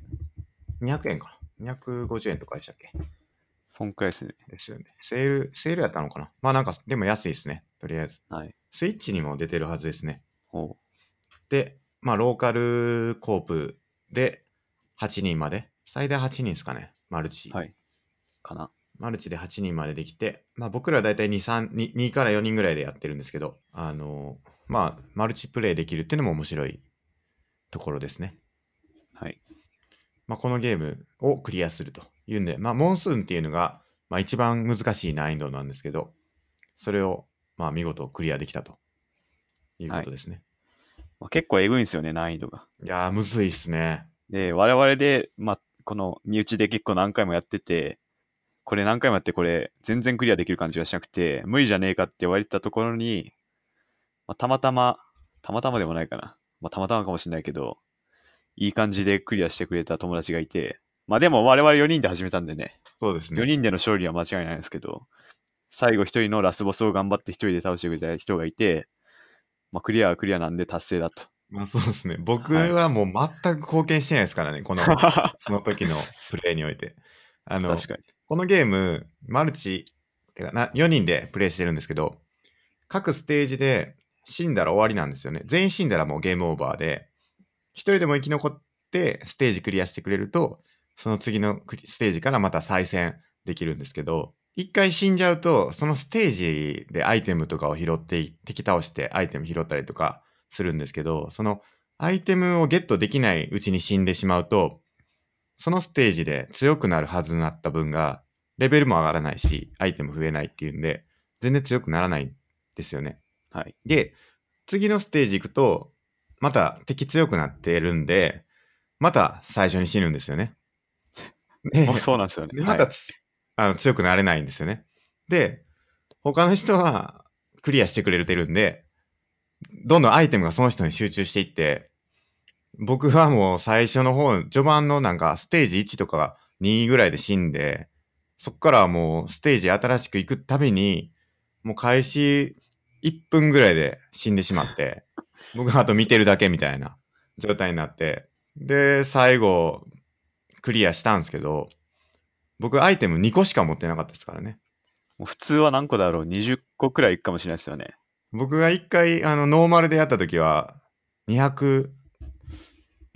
200円かな。250円とかでしたっけそんくらいっすね。ですよね。セール、セールやったのかなまあなんか、でも安いっすね。とりあえず。はい。スイッチにも出てるはずですね。ほで、まあローカルコープで8人まで。最大8人ですかね。マルチ。はい。かな。マルチで8人までできて、まあ、僕らは大体 2, 3 2, から4人ぐらいでやってるんですけど、あのまあ、マルチプレイできるっていうのも面白いところですね。はい。まあ、このゲームをクリアするというんで、まあ、モンスーンっていうのが、まあ、一番難しい難易度なんですけど、それを、まあ、見事クリアできたということですね。はいまあ、結構えぐいんですよね、難易度が。いやー、むずいっすね。で、我々で、まあ、この身内で結構何回もやってて、これ何回もやってこれ全然クリアできる感じがしなくて、無理じゃねえかって言われたところに、まあ、たまたま、たまたまでもないかな。まあ、たまたまかもしれないけど、いい感じでクリアしてくれた友達がいて、まあでも我々4人で始めたんでね。そうですね。4人での勝利は間違いないですけど、最後1人のラスボスを頑張って1人で倒してくれた人がいて、まあクリアはクリアなんで達成だと。まあそうですね。僕はもう全く貢献してないですからね、はい、この、その時のプレイにおいて。あの、確かに。このゲーム、マルチ、てかな4人でプレイしてるんですけど、各ステージで死んだら終わりなんですよね。全員死んだらもうゲームオーバーで、1人でも生き残ってステージクリアしてくれると、その次のステージからまた再戦できるんですけど、1回死んじゃうと、そのステージでアイテムとかを拾って、敵倒してアイテム拾ったりとかするんですけど、そのアイテムをゲットできないうちに死んでしまうと、そのステージで強くなるはずになった分が、レベルも上がらないし、アイテム増えないっていうんで、全然強くならないんですよね。はい。で、次のステージ行くと、また敵強くなってるんで、また最初に死ぬんですよね。ね そうなんですよね。また、はい、あの強くなれないんですよね。で、他の人はクリアしてくれてるんで、どんどんアイテムがその人に集中していって、僕はもう最初の方、序盤のなんかステージ1とか2ぐらいで死んで、そっからはもうステージ新しく行くたびに、もう開始1分ぐらいで死んでしまって、僕はあと見てるだけみたいな状態になって、で、最後、クリアしたんですけど、僕アイテム2個しか持ってなかったですからね。普通は何個だろう ?20 個くらいいくかもしれないですよね。僕が1回、あの、ノーマルでやった時は、200、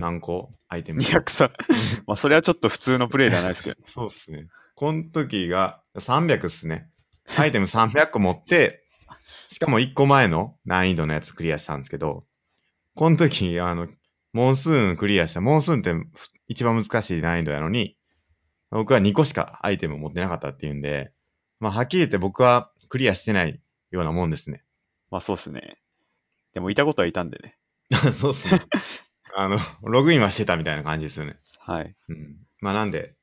何個アイテム2 0 まあ、それはちょっと普通のプレイじゃないですけど。そうっすね。この時が300っすね。アイテム300個持って、しかも1個前の難易度のやつクリアしたんですけど、この時、あの、モンスーンクリアした。モンスーンって一番難しい難易度やのに、僕は2個しかアイテム持ってなかったっていうんで、まあ、はっきり言って僕はクリアしてないようなもんですね。まあ、そうっすね。でも、いたことはいたんでね。そうっすね。あの、ログインはしてたみたいな感じですよね。はい。うん。まあなんで、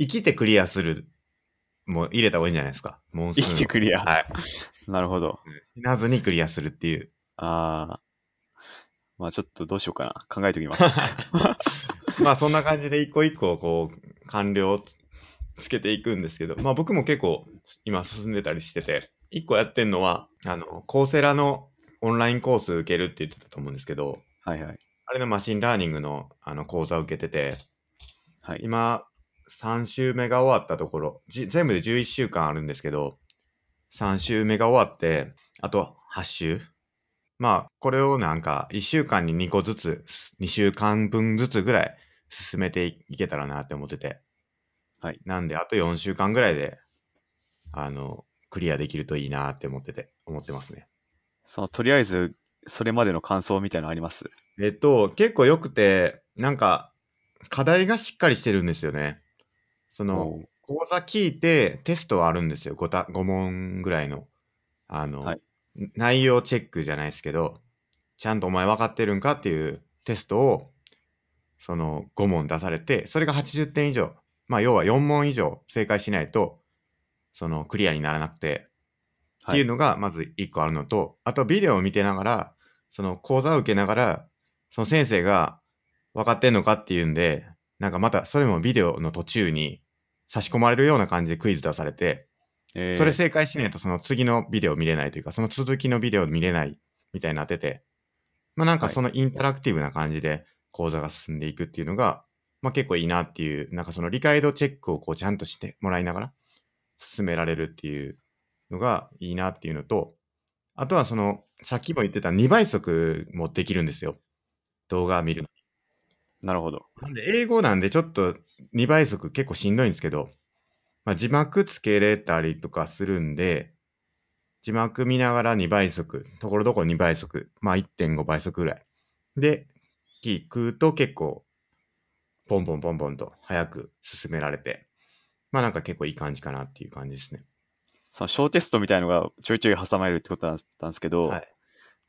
生きてクリアするも入れた方がいいんじゃないですか。モンス生きてクリア。はい。なるほど。死なずにクリアするっていう。ああ。まあちょっとどうしようかな。考えておきます。まあそんな感じで一個一個こう、完了つけていくんですけど、まあ僕も結構今進んでたりしてて、一個やってんのは、あの、コーセラのオンラインコース受けるって言ってたと思うんですけど、はいはい。あれのマシンラーニングのあの講座を受けてて、はい、今、3週目が終わったところ、全部で11週間あるんですけど、3週目が終わって、あと8週。まあ、これをなんか、1週間に2個ずつ、2週間分ずつぐらい進めていけたらなって思ってて。はい。なんで、あと4週間ぐらいで、あの、クリアできるといいなって思ってて、思ってますね。そう、とりあえず、それまでの感想みたいなのありますえっと、結構良くて、なんか、課題がしっかりしてるんですよね。その、講座聞いて、テストはあるんですよ。5, た5問ぐらいの。あの、はい、内容チェックじゃないですけど、ちゃんとお前分かってるんかっていうテストを、その5問出されて、それが80点以上。まあ、要は4問以上正解しないと、その、クリアにならなくて、っていうのが、まず1個あるのと、はい、あと、ビデオを見てながら、その講座を受けながら、その先生が分かってんのかっていうんで、なんかまたそれもビデオの途中に差し込まれるような感じでクイズ出されて、えー、それ正解しないとその次のビデオ見れないというか、その続きのビデオ見れないみたいになってて、まあなんかそのインタラクティブな感じで講座が進んでいくっていうのが、まあ結構いいなっていう、なんかその理解度チェックをこうちゃんとしてもらいながら進められるっていうのがいいなっていうのと、あとはそのさっきも言ってた2倍速もできるんですよ。動画見るのに。なるほど。なんで、英語なんでちょっと2倍速結構しんどいんですけど、まあ、字幕つけれたりとかするんで、字幕見ながら2倍速、ところどころ2倍速、まあ1.5倍速ぐらい。で、聞くと結構、ポンポンポンポンと早く進められて、まあなんか結構いい感じかなっていう感じですね。その小テストみたいのがちょいちょい挟まれるってことだったんですけど、はい、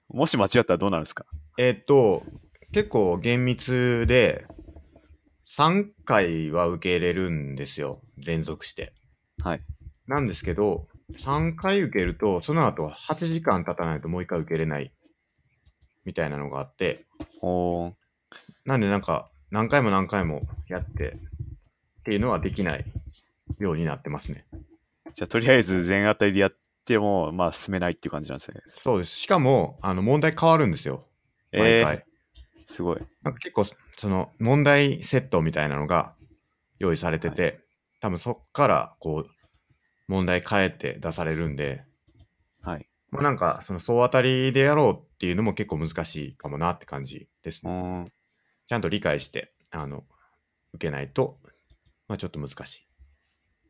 もし間違ったらどうなるんですかえーっと、結構厳密で、3回は受け入れるんですよ。連続して。はい。なんですけど、3回受けると、その後は8時間経たないともう1回受けれない。みたいなのがあって、ほーなんでなんか、何回も何回もやって、っていうのはできないようになってますね。じゃあ、とりあえず全当たりでやっっても、まあ、進めないっていう感じなんですね。そうです。しかも、あの問題変わるんですよ。毎回。えー、すごい。なんか結構、その問題セットみたいなのが用意されてて、はい、多分そっからこう、問題変えて出されるんで、はい。まあ、なんか、その総当たりでやろうっていうのも結構難しいかもなって感じですね。ちゃんと理解して、あの、受けないと、まあちょっと難し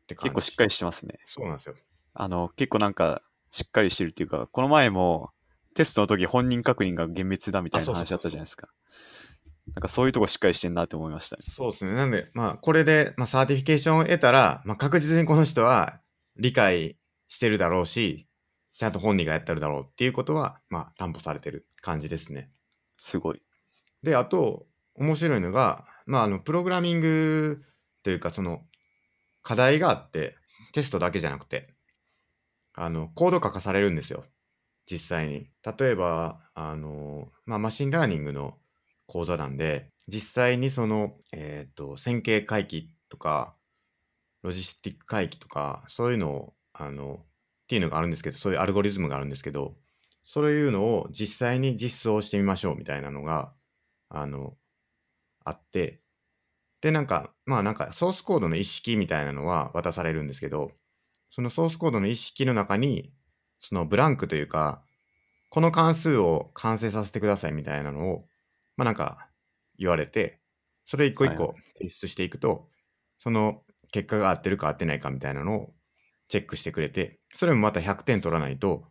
い。結構しっかりしてますね。そうなんですよ。あの、結構なんか、しっかりしてるっていうか、この前も、テストの時本人確認が厳密だみたいな話あったじゃないですか。なんかそういうとこしっかりしてんなって思いました、ね、そうですね。なんで、まあ、これで、まあ、サーティフィケーションを得たら、まあ、確実にこの人は理解してるだろうし、ちゃんと本人がやってるだろうっていうことは、まあ、担保されてる感じですね。すごい。で、あと、面白いのが、まあ、あの、プログラミングというか、その、課題があって、テストだけじゃなくて、あの、コード化化されるんですよ。実際に。例えば、あの、まあ、マシンラーニングの講座なんで、実際にその、えっ、ー、と、線形回帰とか、ロジスティック回帰とか、そういうのを、あの、っていうのがあるんですけど、そういうアルゴリズムがあるんですけど、そういうのを実際に実装してみましょうみたいなのが、あの、あって、で、なんか、まあなんかソースコードの一式みたいなのは渡されるんですけど、そのソースコードの意識の中に、そのブランクというか、この関数を完成させてくださいみたいなのを、まあなんか言われて、それ一個一個提出していくと、はい、その結果が合ってるか合ってないかみたいなのをチェックしてくれて、それもまた100点取らないと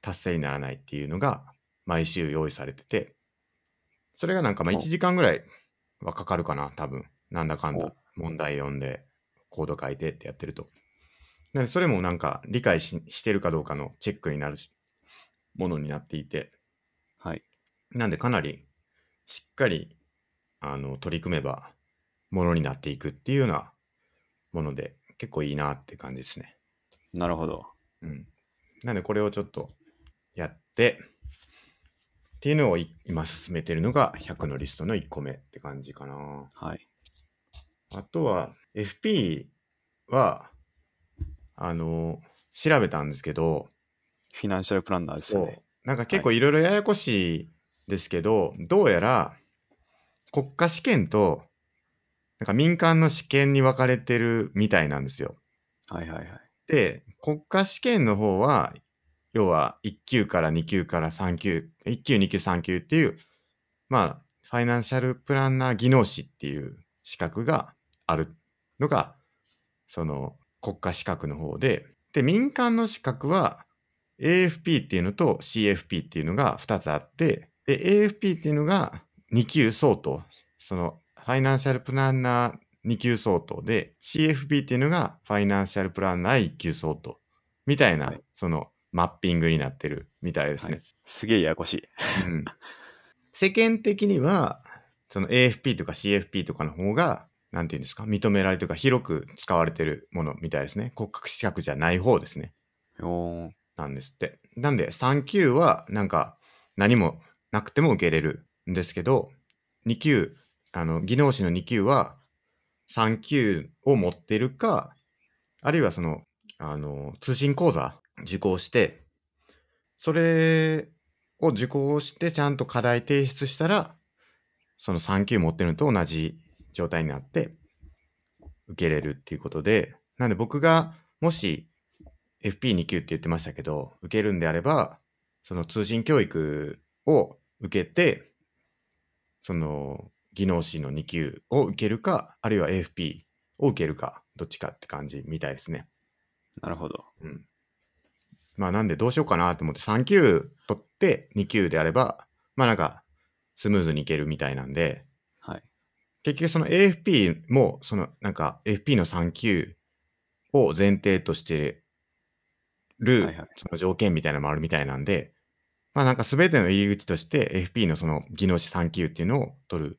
達成にならないっていうのが毎週用意されてて、それがなんかまあ1時間ぐらいはかかるかな、多分。なんだかんだ問題読んでコード書いてってやってると。なんでそれもなんか理解ししてるかどうかのチェックになるものになっていて、はい。なんでかなりしっかりあの取り組めばものになっていくっていうようなもので結構いいなって感じですね。なるほど。うん。なんでこれをちょっとやってっていうのを今進めてるのが100のリストの1個目って感じかな。はい。あとは FP はあの、調べたんですけど、フィナンシャルプランナーですよね。なんか結構いろいろややこしいですけど、はい、どうやら国家試験となんか民間の試験に分かれてるみたいなんですよ。はいはいはい。で、国家試験の方は、要は1級から2級から3級、1級、2級、3級っていう、まあ、ファイナンシャルプランナー技能士っていう資格があるのが、その国家資格の方で、で、民間の資格は AFP っていうのと CFP っていうのが2つあって、で、AFP っていうのが2級相当、そのファイナンシャルプランナー2級相当で、CFP っていうのがファイナンシャルプランナー1級相当みたいな、はい、そのマッピングになってるみたいですね。はい、すげえややこしい。うん、世間的には、その AFP とか CFP とかの方がなんていうんですか、認められるか、広く使われてるものみたいですね。骨格資格じゃない方ですね。なんですって。なんで、3級は、なんか、何もなくても受けれるんですけど、2級、あの、技能士の2級は、3級を持ってるか、あるいはその、あの、通信講座受講して、それを受講してちゃんと課題提出したら、その3級持ってるのと同じ状態になって受けれるっていうことで、なんで僕がもし FP2 級って言ってましたけど、受けるんであれば、その通信教育を受けて、その技能士の2級を受けるか、あるいは AFP を受けるか、どっちかって感じみたいですね。なるほど。うん。まあなんでどうしようかなと思って3級取って2級であれば、まあなんかスムーズにいけるみたいなんで、結局その AFP も、そのなんか AFP の3級を前提としてる、はいはい、その条件みたいなのもあるみたいなんで、まあなんか全ての入り口として AFP のその技能士3級っていうのを取るっ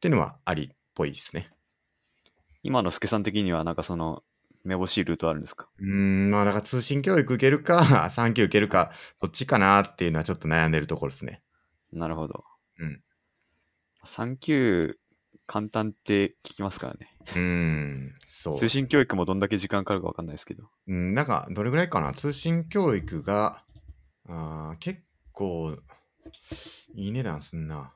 ていうのはありっぽいですね。今の助さん的にはなんかその目星ルートあるんですかうん、まあだから通信教育受けるか、3 級受けるか、どっちかなっていうのはちょっと悩んでるところですね。なるほど。うん。3級簡単って聞きますからね。うん、そう。通信教育もどんだけ時間かかるか分かんないですけど。うん、なんか、どれぐらいかな。通信教育が、あ結構、いい値段すんな。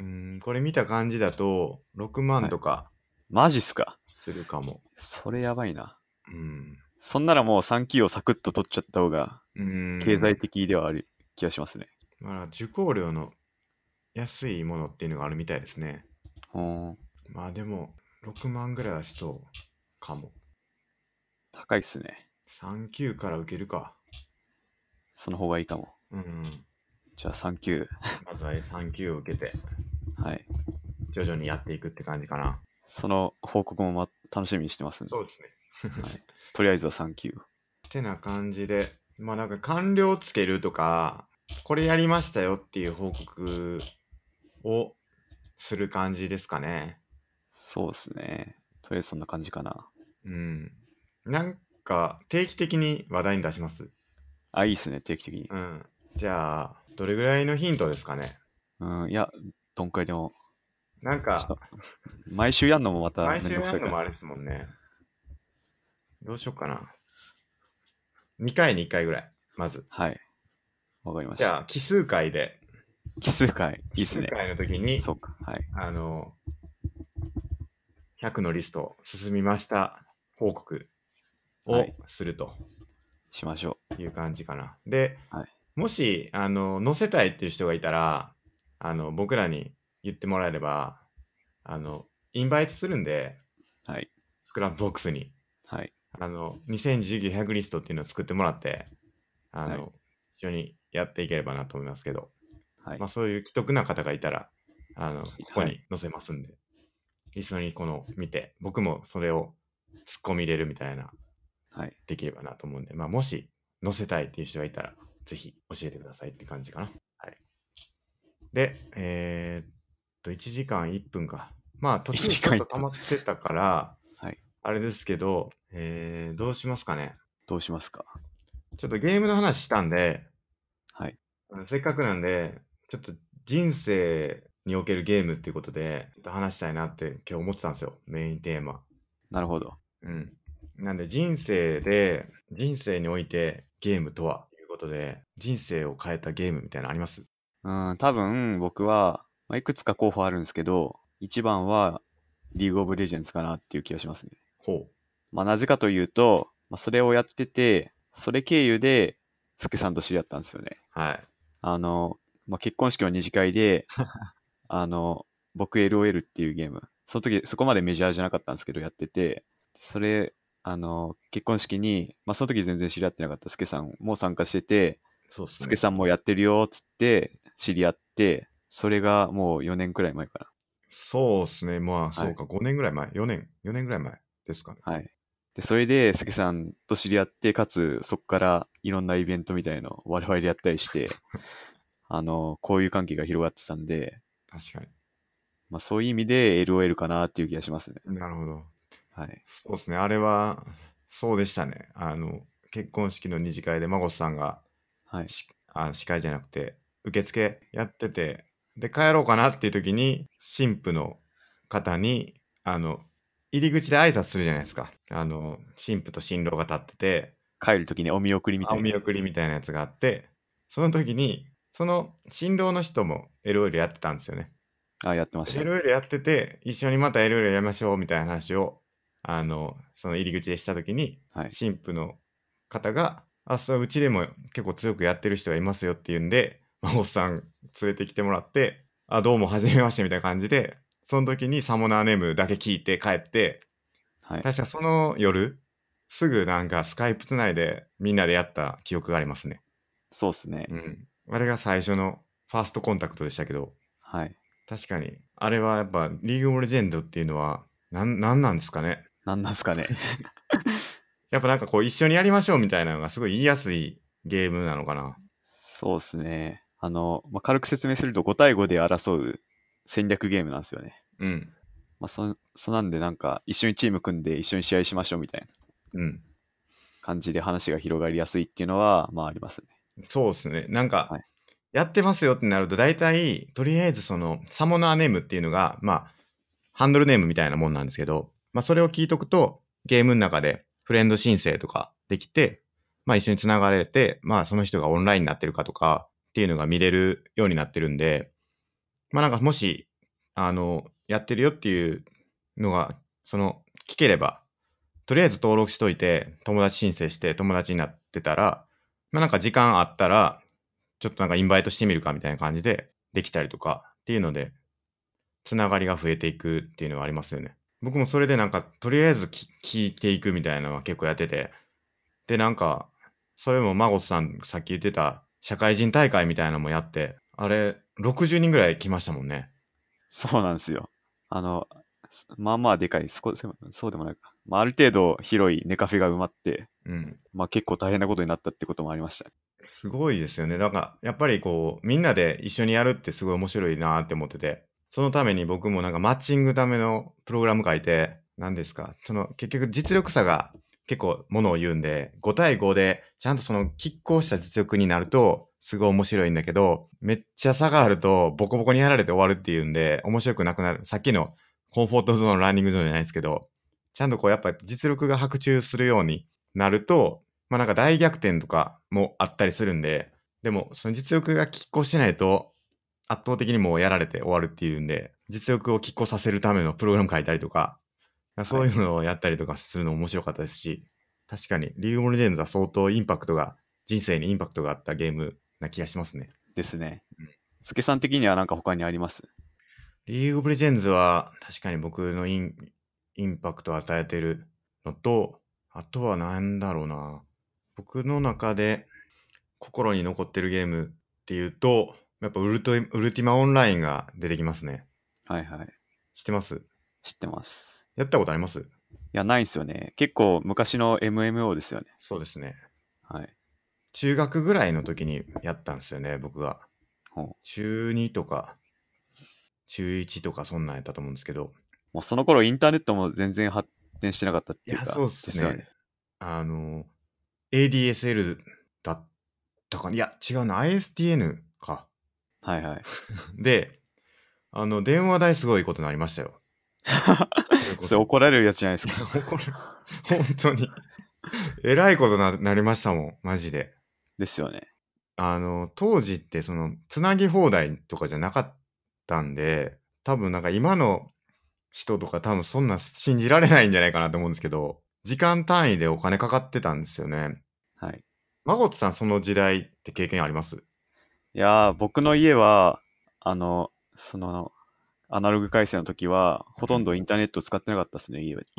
うん、これ見た感じだと、6万とか、はい、マジっすか。するかも。それやばいな。うん。そんならもう3級をサクッと取っちゃった方が、経済的ではある気がしますね。まあ、受講料の安いものっていうのがあるみたいですね。まあでも、6万ぐらいはしそうかも。高いっすね。3級から受けるか。その方がいいかも。うん、うん。じゃあ3級。まずは3級を受けて、はい。徐々にやっていくって感じかな。その報告も、ま、楽しみにしてますんで。そうですね。とりあえずは3級。てな感じで、まあなんか完了つけるとか、これやりましたよっていう報告をする感じですかね。そうですね。とりあえずそんな感じかな。うん。なんか、定期的に話題に出します。あ、いいっすね、定期的に。うん。じゃあ、どれぐらいのヒントですかね。うん、いや、どんくらいでも。なんか、毎週やんのもまた面毎週やんのもあれですもんね。どうしようかな。2回に1回ぐらい、まず。はい。わかりました。じゃあ、奇数回で奇数回、いいっすね。奇数回の時に、そうか。はい。あの、100のリスト、進みました報告をすると、はい、しましょう。いう感じかな。で、はい、もし、あの、載せたいっていう人がいたら、あの、僕らに言ってもらえれば、あの、インバイトするんで、はい。スクラップボックスに。はい。あの、2019100リストっていうのを作ってもらって、あの、はい、一緒にやっていければなと思いますけど。はい、まあ、そういう既得な方がいたら、あのここに載せますんで、はい、一緒にこの見て、僕もそれを突っ込み入れるみたいな、はい、できればなと思うんで、まあ、もし載せたいっていう人がいたら、ぜひ教えてくださいって感じかな。はい、で、えー、っと、1時間1分か。まあ、途中ちょっと溜まってたから、はい、あれですけど、えー、どうしますかね。どうしますか。ちょっとゲームの話したんで、はい。せっかくなんで、ちょっと人生におけるゲームっていうことで、ちょっと話したいなって今日思ってたんですよ、メインテーマ。なるほど。うん。なんで人生で、人生においてゲームとはということで、人生を変えたゲームみたいなのありますうん、多分僕は、まあ、いくつか候補あるんですけど、一番はリーグオブレジェンズかなっていう気がしますね。ほう。まあなぜかというと、まあ、それをやってて、それ経由で、スケさんと知り合ったんですよね。はい。あの、まあ、結婚式の二次会で、あの、僕 LOL っていうゲーム、その時そこまでメジャーじゃなかったんですけどやってて、それ、あの、結婚式に、まあ、その時全然知り合ってなかったスケさんも参加してて、そうすね、スケさんもやってるよっつって知り合って、それがもう4年くらい前かな。そうですね、まあ、そうか、5年くらい前、4年、4年くらい前ですかね。はい。で、それで、スケさんと知り合って、かつ、そこからいろんなイベントみたいのを我々でやったりして、あの、こういう関係が広がってたんで、確かに。まあ、そういう意味で LOL かなっていう気がしますね。なるほど。はい。そうですね。あれは、そうでしたね。あの、結婚式の二次会で、孫さんが、はい、あ司会じゃなくて、受付やってて、で、帰ろうかなっていう時に、神父の方に、あの、入り口で挨拶するじゃないですか。あの、神父と新郎が立ってて、帰る時にお見送りみたいな。お見送りみたいなやつがあって、その時に、その新郎の人も LOL やってたんですよね。あ、やってました。LOL やってて、一緒にまた LOL やりましょうみたいな話を、あの、その入り口でしたときに、はい、の方が、あ、そう、うちでも結構強くやってる人がいますよっていうんで、まあ、おっさん連れてきてもらって、あ、どうも、はじめましてみたいな感じで、その時にサモナーネームだけ聞いて帰って、はい、確かその夜、すぐなんかスカイプつないでみんなでやった記憶がありますね。そうっすね。うん。あれが最初のファーストコンタクトでしたけど、はい。確かに、あれはやっぱリーグオブレジェンドっていうのは、なん、なんなんですかね。なんなんですかね。やっぱなんかこう一緒にやりましょうみたいなのがすごい言いやすいゲームなのかな。そうですね。あの、まあ、軽く説明すると5対5で争う戦略ゲームなんですよね。うん。まあそ、そなんでなんか一緒にチーム組んで一緒に試合しましょうみたいな。うん。感じで話が広がりやすいっていうのは、まあありますね。そうですね。なんか、やってますよってなると、大体、とりあえずその、サモナーネームっていうのが、まあ、ハンドルネームみたいなもんなんですけど、まあ、それを聞いとくと、ゲームの中でフレンド申請とかできて、まあ、一緒に繋がれて、まあ、その人がオンラインになってるかとかっていうのが見れるようになってるんで、まあ、なんかもし、あの、やってるよっていうのが、その、聞ければ、とりあえず登録しといて、友達申請して友達になってたら、まあ、なんか時間あったら、ちょっとなんかインバイトしてみるかみたいな感じでできたりとかっていうので、つながりが増えていくっていうのはありますよね。僕もそれでなんか、とりあえず聞いていくみたいなのは結構やってて、で、なんか、それもマゴスさん、さっき言ってた社会人大会みたいなのもやって、あれ、60人ぐらい来ましたもんね。そうなんですよ。あの、まあまあでかい、そこ、そうでもないか。まあ、ある程度広いネカフェが埋まって、うん、まあ結構大変なことになったってこともありました、ね、すごいですよね。だからやっぱりこう、みんなで一緒にやるってすごい面白いなって思ってて、そのために僕もなんかマッチングためのプログラム書いて、何ですか、その結局実力差が結構ものを言うんで、5対5でちゃんとその拮抗した実力になると、すごい面白いんだけど、めっちゃ差があるとボコボコにやられて終わるっていうんで、面白くなくなる。さっきのコンフォートゾーンランニングゾーンじゃないですけど、ちゃんとこうやっぱ実力が白昼するようになると、まあなんか大逆転とかもあったりするんで、でもその実力が拮抗しないと圧倒的にもうやられて終わるっていうんで、実力を拮抗させるためのプログラム書いたりとか、そういうのをやったりとかするの面白かったですし、はい、確かにリーグ・モルジェンズは相当インパクトが、人生にインパクトがあったゲームな気がしますね。ですね。スケさん的には何か他にありますリーグ・オブ・レジェンズは確かに僕のインインパクトを与えてるのと、あとは何だろうな。僕の中で心に残ってるゲームっていうと、やっぱウルトウルティマオンラインが出てきますね。はいはい。知ってます知ってます。やったことありますいや、ないんすよね。結構昔の MMO ですよね。そうですね。はい。中学ぐらいの時にやったんですよね、僕が。中2とか、中1とかそんなんやったと思うんですけど、もうその頃インターネットも全然発展してなかったっていうか。いそうっすね。ねあの、ADSL だったかいや、違うな。ISDN か。はいはい。で、あの、電話代すごいことになりましたよ。そ それ怒られるやつじゃないですか。怒る。本当に。えらいことななりましたもん、マジで。ですよね。あの、当時って、その、つなぎ放題とかじゃなかったんで、多分なんか今の人とか多分そんな信じられないんじゃないかなと思うんですけど、時間単位でお金かかってたんですよね。はい。孫さん、その時代って経験ありますいやー、僕の家は、あの、その、アナログ回線の時は、ほとんどインターネット使ってなかったですね、家家で。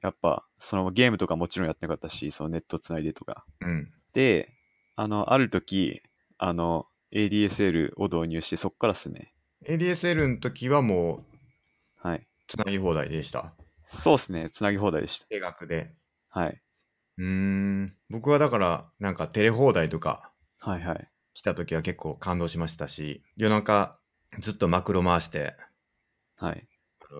やっぱ、そのゲームとかもちろんやってなかったし、そのネットつないでとか。うん、で、あの、ある時、あの、ADSL を導入して、そっからですね。ADSL の時はもうはい。つなぎ放題でした。そうですね、つなぎ放題でした。定額で。はい。うん、僕はだから、なんかテレ放題とか、はいはい。来た時は結構感動しましたし、夜中ずっとマクロ回して、はい。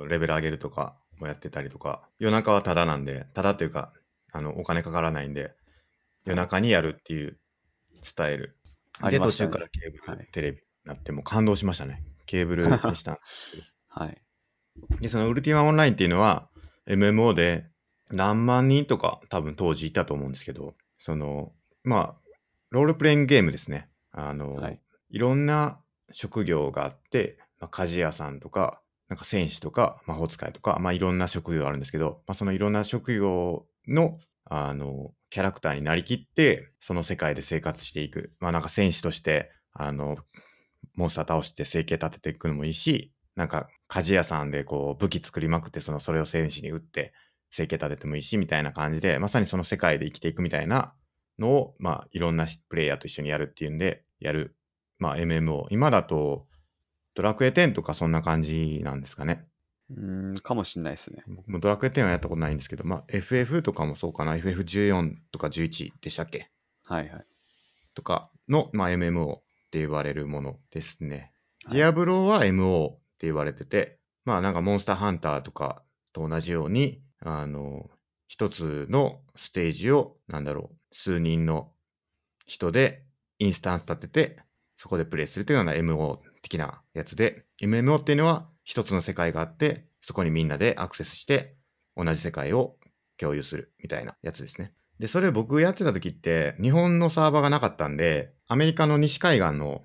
レベル上げるとかもやってたりとか、夜中はタダなんで、タダというか、あの、お金かからないんで、夜中にやるっていうスタイル。ね、で、途中からケーブル、はい、テレビになって、もう感動しましたね。ケーブルでしたです。はい。で、そのウルティマオンラインっていうのは、MMO で何万人とか多分当時いたと思うんですけど、その、まあ、ロールプレイングゲームですね。あの、はい、いろんな職業があって、まあ、鍛冶屋さんとか、なんか戦士とか魔法使いとか、まあ、いろんな職業があるんですけど、まあ、そのいろんな職業の、あの、キャラクターになりきって、その世界で生活していく。まあなんか戦士として、あの、モンスター倒して生計立てていくのもいいし、なんか鍛冶屋さんでこう武器作りまくってそのそれを戦士に打って生計立ててもいいしみたいな感じでまさにその世界で生きていくみたいなのをまあいろんなプレイヤーと一緒にやるっていうんでやるまあ MMO 今だとドラクエ10とかそんな感じなんですかねうんかもしんないですね僕もドラクエ10はやったことないんですけどまあ FF とかもそうかな FF14 とか11でしたっけはいはいとかの、まあ、MMO って言われるものですね。ディアブロは MO 言われてて、まあなんかモンスターハンターとかと同じように、あの、一つのステージを、なんだろう、数人の人でインスタンス立てて、そこでプレイするというような MO 的なやつで、MMO っていうのは一つの世界があって、そこにみんなでアクセスして、同じ世界を共有するみたいなやつですね。で、それ僕やってた時って、日本のサーバーがなかったんで、アメリカの西海岸の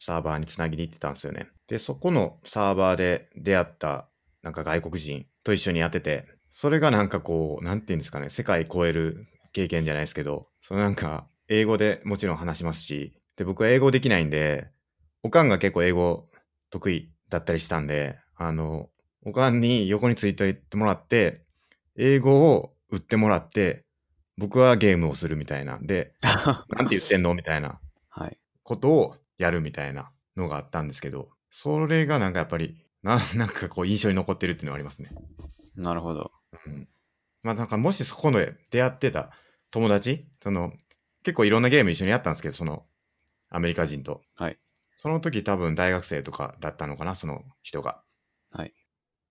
サーバーにつなぎに行ってたんですよね。で、そこのサーバーで出会ったなんか外国人と一緒にやってて、それがなんかこう、なんていうんですかね、世界超える経験じゃないですけど、そのなんか英語でもちろん話しますし、で、僕は英語できないんで、おかんが結構英語得意だったりしたんで、あの、おかんに横についていってもらって、英語を売ってもらって、僕はゲームをするみたいな。で、なんて言ってんのみたいな。はい。ことをやるみたいなのがあったんですけど、それがなんかやっぱり、な なんかこう印象に残ってるっていうのはありますね。なるほど。うん、まあなんかもしそこの出会ってた友達、その結構いろんなゲーム一緒にやったんですけど、そのアメリカ人と。はい。その時多分大学生とかだったのかな、その人が。はい。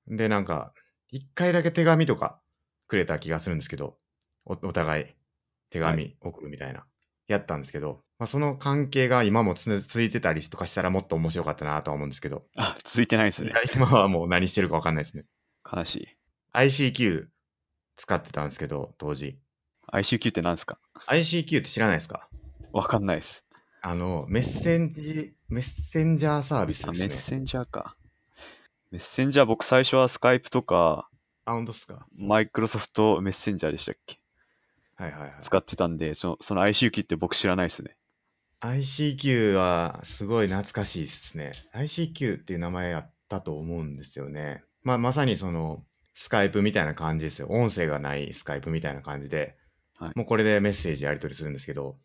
で、なんか、一回だけ手紙とかくれた気がするんですけど、おお互い手紙送るみたいな。はいやったんですけど、まあ、その関係が今も続いてたりとかしたらもっと面白かったなとは思うんですけど。あ、続いてないですね。今はもう何してるかわかんないですね。悲しい。ICQ 使ってたんですけど、当時。ICQ って何ですか ?ICQ って知らないですかわかんないです。あの、メッセンジ、メッセンジャーサービスですね。メッセンジャーか。メッセンジャー僕最初はスカイプとか、あ、本当っすかマイクロソフトメッセンジャーでしたっけ使ってたんで、はい使ってたんで、その ICQ って僕知らないですね。ICQ はすごい懐かしいですね。ICQ っていう名前やったと思うんですよね。まあ、まさにそのスカイプみたいな感じですよ。音声がないスカイプみたいな感じで、はい、もうこれでメッセージやり取りするんですけど、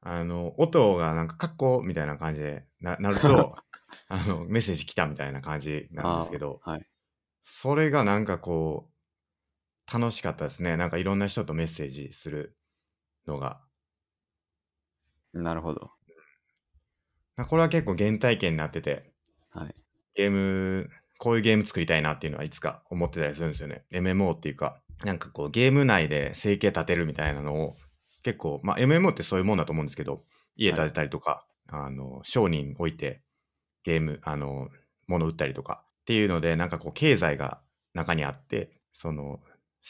あの、音がなんかカッコみたいな感じでななると、あの、メッセージ来たみたいな感じなんですけど、はい、それがなんかこう、楽しかったですね。なんかいろんな人とメッセージするのが。なるほど。これは結構原体験になってて、はい、ゲーム、こういうゲーム作りたいなっていうのはいつか思ってたりするんですよね。MMO っていうか、なんかこうゲーム内で生計立てるみたいなのを結構、まあ MMO ってそういうもんだと思うんですけど、家建てたりとか、はい、あの、商人置いてゲーム、あの、物売ったりとかっていうので、なんかこう経済が中にあって、その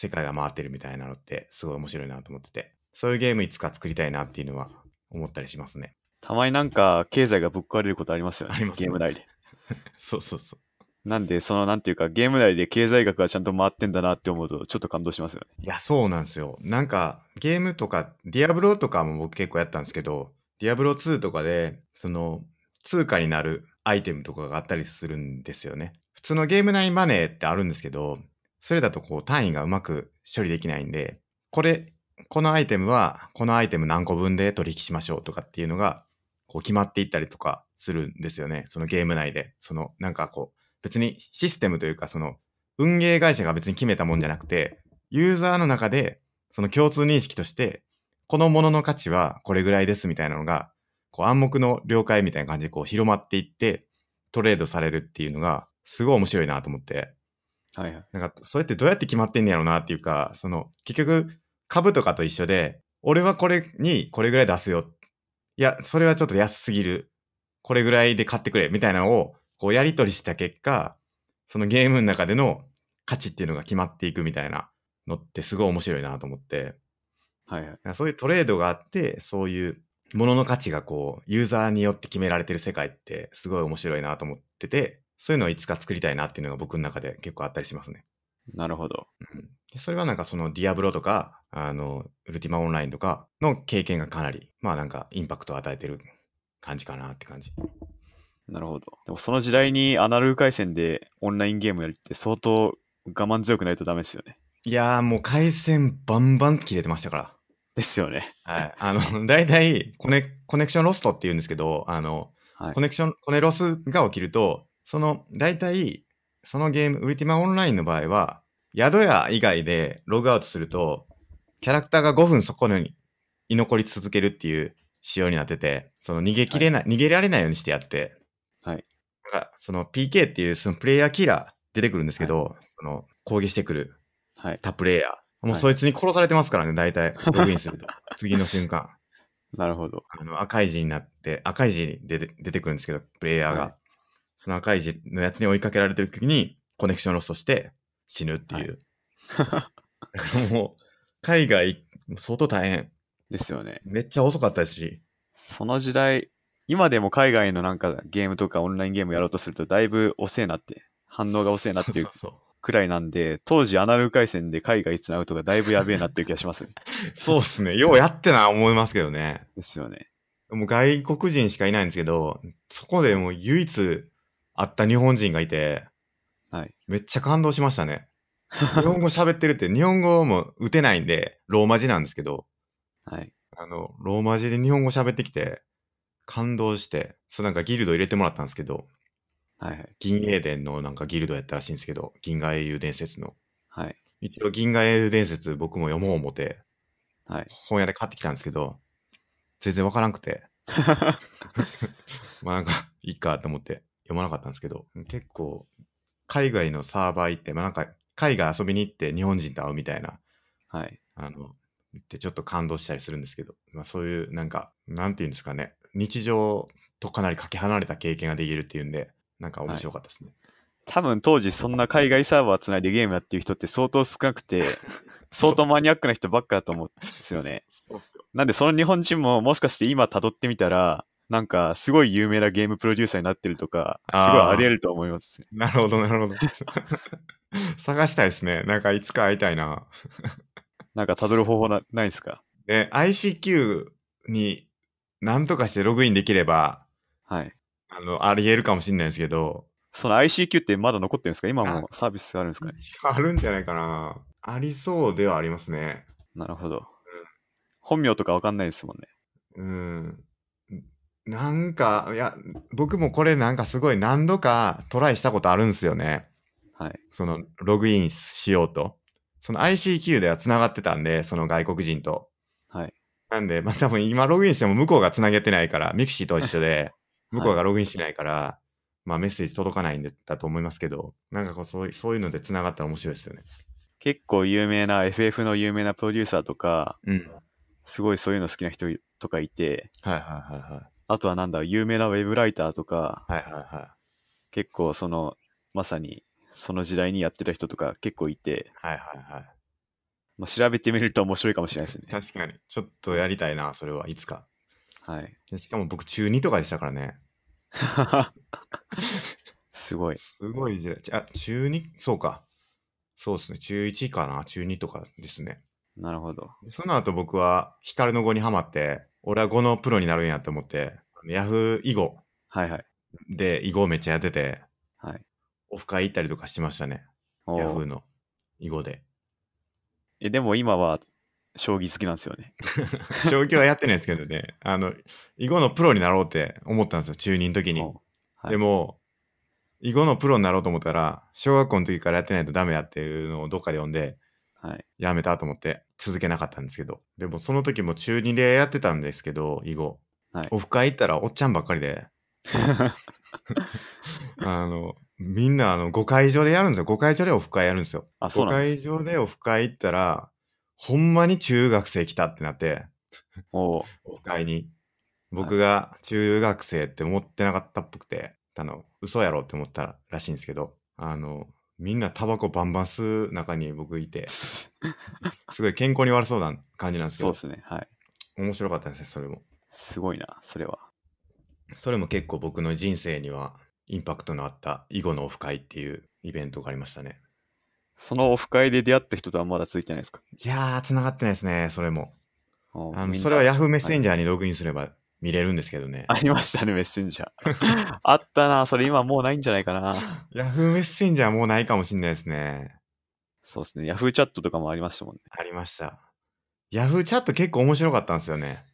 世界が回ってるみたいなのってすごい面白いなと思ってて、そういうゲームいつか作りたいなっていうのは思ったりしますね。たまになんか経済がぶっ壊れることありますよね。あります、ね、ゲーム内で。そうそうそう。なんで、そのなんていうか、ゲーム内で経済学がちゃんと回ってんだなって思うと、ちょっと感動しますよね。いや、そうなんですよ。なんか、ゲームとか、ディアブロとかも僕結構やったんですけど、ディアブロ2とかで、その、通貨になるアイテムとかがあったりするんですよね。普通のゲーム内マネーってあるんですけど、それだとこう単位がうまく処理できないんで、これ、このアイテムはこのアイテム何個分で取引しましょうとかっていうのがこう決まっていったりとかするんですよね。そのゲーム内で。そのなんかこう別にシステムというかその運営会社が別に決めたもんじゃなくて、ユーザーの中でその共通認識としてこのものの価値はこれぐらいですみたいなのがこう暗黙の了解みたいな感じでこう広まっていってトレードされるっていうのがすごい面白いなと思ってはいはい。なんか、そやってどうやって決まってんねやろうなっていうか、その、結局、株とかと一緒で、俺はこれにこれぐらい出すよ。いや、それはちょっと安すぎる。これぐらいで買ってくれ。みたいなのを、こう、やり取りした結果、そのゲームの中での価値っていうのが決まっていくみたいなのってすごい面白いなと思って。はいはい。そういうトレードがあって、そういうものの価値がこう、ユーザーによって決められてる世界ってすごい面白いなと思ってて、そういうのをいつか作りたいなっていうのが僕の中で結構あったりしますね。なるほど。それはなんかそのディアブロとか、あの、ウルティマオンラインとかの経験がかなり、まあなんかインパクトを与えてる感じかなって感じ。なるほど。でもその時代にアナログ回線でオンラインゲームやるって相当我慢強くないとダメですよね。いやーもう回線バンバン切れてましたから。ですよね。はい。あの、大体コネ、コネクションロストって言うんですけど、あの、はい、コネクション、コネロスが起きると、その、大体、そのゲーム、ウルティマオンラインの場合は、宿屋以外でログアウトすると、キャラクターが5分そこに居残り続けるっていう仕様になってて、その逃げきれない、はい、逃げられないようにしてやって、はい。だから、その PK っていう、そのプレイヤーキラー出てくるんですけど、はい、その攻撃してくる、はい。他プレイヤー。もうそいつに殺されてますからね、大体、ログインすると。次の瞬間。なるほど。あの赤い字になって、赤い字に出てくるんですけど、プレイヤーが。その赤い字のやつに追いかけられてる時に、コネクションロストして死ぬっていう。はい、もう、海外、相当大変。ですよね。めっちゃ遅かったですし。その時代、今でも海外のなんかゲームとかオンラインゲームやろうとすると、だいぶ遅えなって、反応が遅えなっていうくらいなんで、そうそうそう当時アナログ回線で海外繋ぐとかだいぶやべえなっていう気がします、ね、そうっすね。ようやってな思いますけどね。ですよね。もう外国人しかいないんですけど、そこでもう唯一会った日本人がいて、はい、めっちゃ感動しましたね。日本語喋ってるって、日本語も打てないんで、ローマ字なんですけど、はい、あのローマ字で日本語喋ってきて、感動して、そうなんかギルド入れてもらったんですけど、はいはい、銀英伝のなんかギルドやったらしいんですけど、銀河英雄伝説の。はい、一応、銀河英雄伝説、僕も読もう思って、はい、本屋で買ってきたんですけど、全然わからんくて。まあなんか、いいかと思って。読まなかったんですけど、結構、海外のサーバー行って、まあ、なんか、海外遊びに行って日本人と会うみたいな、はい。あの、ってちょっと感動したりするんですけど、まあ、そういうなんかなんていうんですかね日常とかなりかけ離れた経験ができるっていうんでなんか面白かったですね、はい、多分当時そんな海外サーバーつないでゲームやってる人って相当少なくて 相当マニアックな人ばっかだと思うんですよねなんでその日本人ももしかして今たどってみたらなんか、すごい有名なゲームプロデューサーになってるとか、すごいあり得ると思います、ね、なるほど、なるほど。探したいですね。なんか、いつか会いたいな。なんか、辿る方法なないですかで、ICQ に何とかしてログインできれば、はい。あの、あり得るかもしれないですけど、その ICQ ってまだ残ってるんですか今もサービスあるんですかねあるんじゃないかな。ありそうではありますね。なるほど。うん、本名とかわかんないですもんね。うん。なんか、いや、僕もこれなんかすごい何度かトライしたことあるんですよね。はい。その、ログインしようと。その ICQ では繋がってたんで、その外国人と。はい。なんで、まあ多分今ログインしても向こうが繋げてないから、ミクシーと一緒で、向こうがログインしてないから、はい、まあメッセージ届かないんだと思いますけど、なんかこうそうそういうので繋がったら面白いですよね。結構有名な FF の有名なプロデューサーとか、うん、すごいそういうの好きな人とかいて、はいはいはいはい。あとはなんだ、有名なウェブライターとか、はいはいはい、結構その、まさにその時代にやってた人とか結構いて、はいはいはい。まあ、調べてみると面白いかもしれないですね。確かに。ちょっとやりたいな、それはいつか。はい。しかも僕中2とかでしたからね。すごい。すごい時代。あ、中 2? そうか。そうですね。中1かな中2とかですね。なるほど。その後僕は光の語にはまって、俺はこのプロになるんやと思って、ヤフー囲碁はいはい。で、囲碁めっちゃやってて、はい。オフ会行ったりとかしてましたね。ヤフーの囲碁で。え、でも今は、将棋好きなんですよね。将棋はやってないですけどね。あの、囲碁のプロになろうって思ったんですよ、中2の時に。はい、でも、囲碁のプロになろうと思ったら、小学校の時からやってないとダメやっていうのをどっかで読んで、はい、やめたと思って。続けなかったんですけど。でもその時も中2でやってたんですけど、囲碁。はい、オフ会行ったらおっちゃんばっかりで。あの、みんなあの5会場でやるんですよ。5会場でオフ会やるんですよ。あ、そうなんです5会場でオフ会行ったら、ほんまに中学生来たってなって、おオフ会に。僕が中学生って思ってなかったっぽくて、あの、嘘やろって思ったらしいんですけど、あの、みんなタバコバンバン吸う中に僕いて、すごい健康に悪そうな感じなんですけそうど、ですね。はい。面白かったですね、それも。すごいな、それは。それも結構僕の人生にはインパクトのあった囲碁のオフ会っていうイベントがありましたね。そのオフ会で出会った人とはまだついてないですかいやー、繋がってないですね、それも。あのそれは Yahoo メッセンジャーにログインすれば見れるんですけどね。ありましたね、メッセンジャー。あったな、それ今もうないんじゃないかな。Yahoo メッセンジャーもうないかもしんないですね。そうですね、Yahoo チャットとかもありましたもんね。ありました。Yahoo チャット結構面白かったんですよね。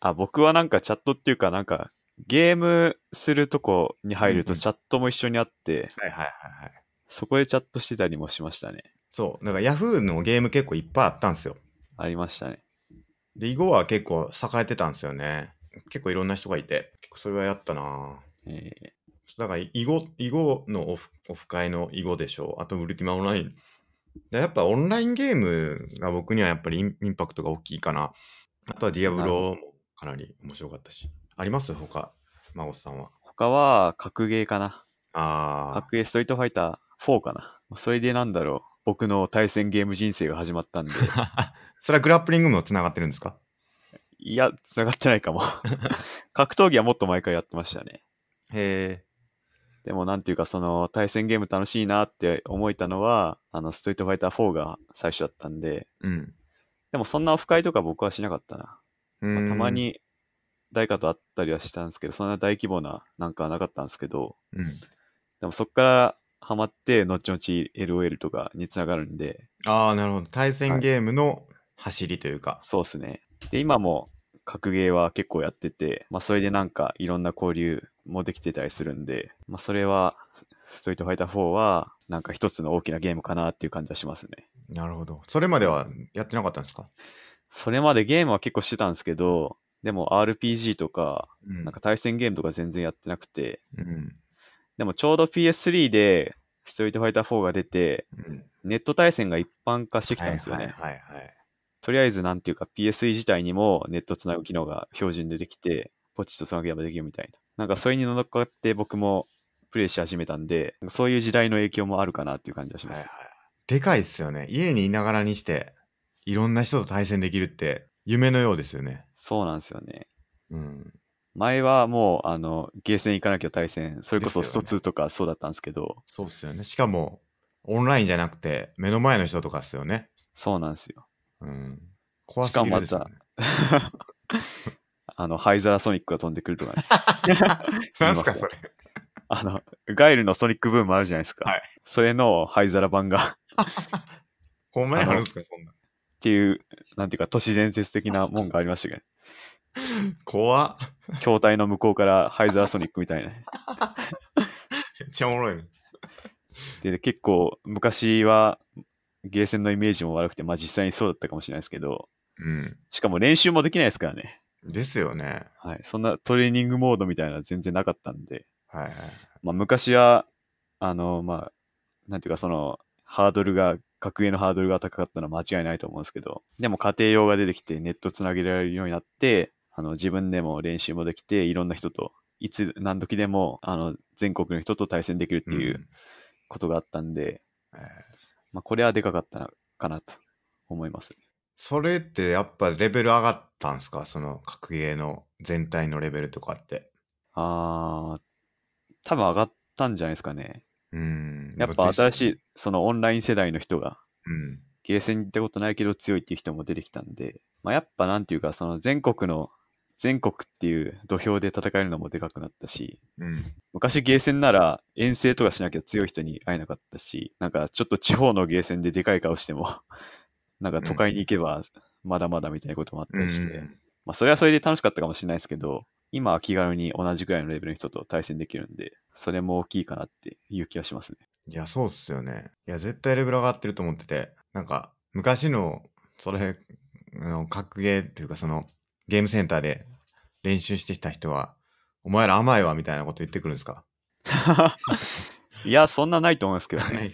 あ、僕はなんかチャットっていうか、なんかゲームするとこに入るとチャットも一緒にあって、うんうん、はいはいはいはい。そこでチャットしてたりもしましたね。そう、なんか Yahoo のゲーム結構いっぱいあったんですよ。ありましたね。で、囲碁は結構栄えてたんですよね。結構いろんな人がいて、結構それはやったなえだから、囲碁、囲碁のオフオフ会の囲碁でしょう。あと、ウルティマオンライン。でやっぱオンラインゲームが僕にはやっぱりインインパクトが大きいかな。あとはディアブロもかなり面白かったし。あります他、孫さんは。他は、格ゲーかな。ああ。格ゲーストリートファイター4かな。それでなんだろう。僕の対戦ゲーム人生が始まったんで。それはグラップリングもつながってるんですかいや、繋がってないかも。格闘技はもっと毎回やってましたね。へえ。でもなんていうかその対戦ゲーム楽しいなって思えたのは、あのストリートファイター4が最初だったんで、うん。でもそんなオフ会とか僕はしなかったな。まあ、たまに誰かと会ったりはしたんですけど、そんな大規模ななんかはなかったんですけど、うん。でもそっからハマって、後々 LOL とかにつながるんで。ああ、なるほど。対戦ゲームの走りというか。はい、そうですね。で、今も格ゲーは結構やってて、まあ、それでなんかいろんな交流もできてたりするんで、まあ、それは、ストリートファイター4は、なんか一つの大きなゲームかなっていう感じはしますね。なるほど。それまではやってなかったんですかそれまでゲームは結構してたんですけど、でも RPG とか、うん、なんか対戦ゲームとか全然やってなくて、うん、でもちょうど PS3 で、ストリートファイター4が出て、うん、ネット対戦が一般化してきたんですよね。はいはい、はいとりあえずなんていうか PSE 自体にもネットつなぐ機能が標準でできて、ポチッとつなげればできるみたいな。なんかそれに乗っかって僕もプレイし始めたんで、そういう時代の影響もあるかなっていう感じはします。はいはい、でかいっすよね。家にいながらにして、いろんな人と対戦できるって夢のようですよね。そうなんですよね。うん。前はもう、あの、ゲーセン行かなきゃ対戦、それこそスト2とかそうだったんですけど。ね、そうっすよね。しかも、オンラインじゃなくて、目の前の人とかっすよね。そうなんですよ。うん。怖すぎるですね、しかもまた あの、灰皿ソニックが飛んでくるとかね。何 すか、それ。あの、ガイルのソニックブームあるじゃないですか。はい、それの灰皿版が。ほんまにあるんですか、そんな。っていう、なんていうか、都市伝説的なもんがありましたけど、怖っ。筐体の向こうから灰皿ソニックみたいな。めっちゃおもろいね。で、結構、昔は、ゲーセンのイメージも悪くて、まあ実際にそうだったかもしれないですけど、うん。しかも練習もできないですからね。ですよね。はい。そんなトレーニングモードみたいな全然なかったんで、はい、はい。まあ昔は、あの、まあ、なんていうかその、ハードルが、格上のハードルが高かったのは間違いないと思うんですけど、でも家庭用が出てきてネットつなげられるようになって、あの自分でも練習もできて、いろんな人と、いつ何時でもあの全国の人と対戦できるっていうことがあったんで、うんまあ、これはでかかったなかなと思います。それってやっぱレベル上がったんですかその格ゲーの全体のレベルとかって。ああ、多分上がったんじゃないですかね。うん。やっぱ新しい、そのオンライン世代の人が、うん、ゲーセンに行ったことないけど強いっていう人も出てきたんで、まあ、やっぱなんていうか、その全国の全国っていう土俵で戦えるのもでかくなったし、うん、昔ゲーセンなら遠征とかしなきゃ強い人に会えなかったし、なんかちょっと地方のゲーセンででかい顔しても なんか都会に行けばまだまだみたいなこともあったりして、うん、まあそれはそれで楽しかったかもしれないですけど、今は気軽に同じくらいのレベルの人と対戦できるんで、それも大きいかなっていう気はしますね。いや、そうっすよね。いや、絶対レベル上がってると思ってて、なんか昔の、それ、格ゲーっていうかそのゲームセンターで練習してきた人は、お前ら甘いわみたいなこと言ってくるんですか いや、そんなないと思いますけどね。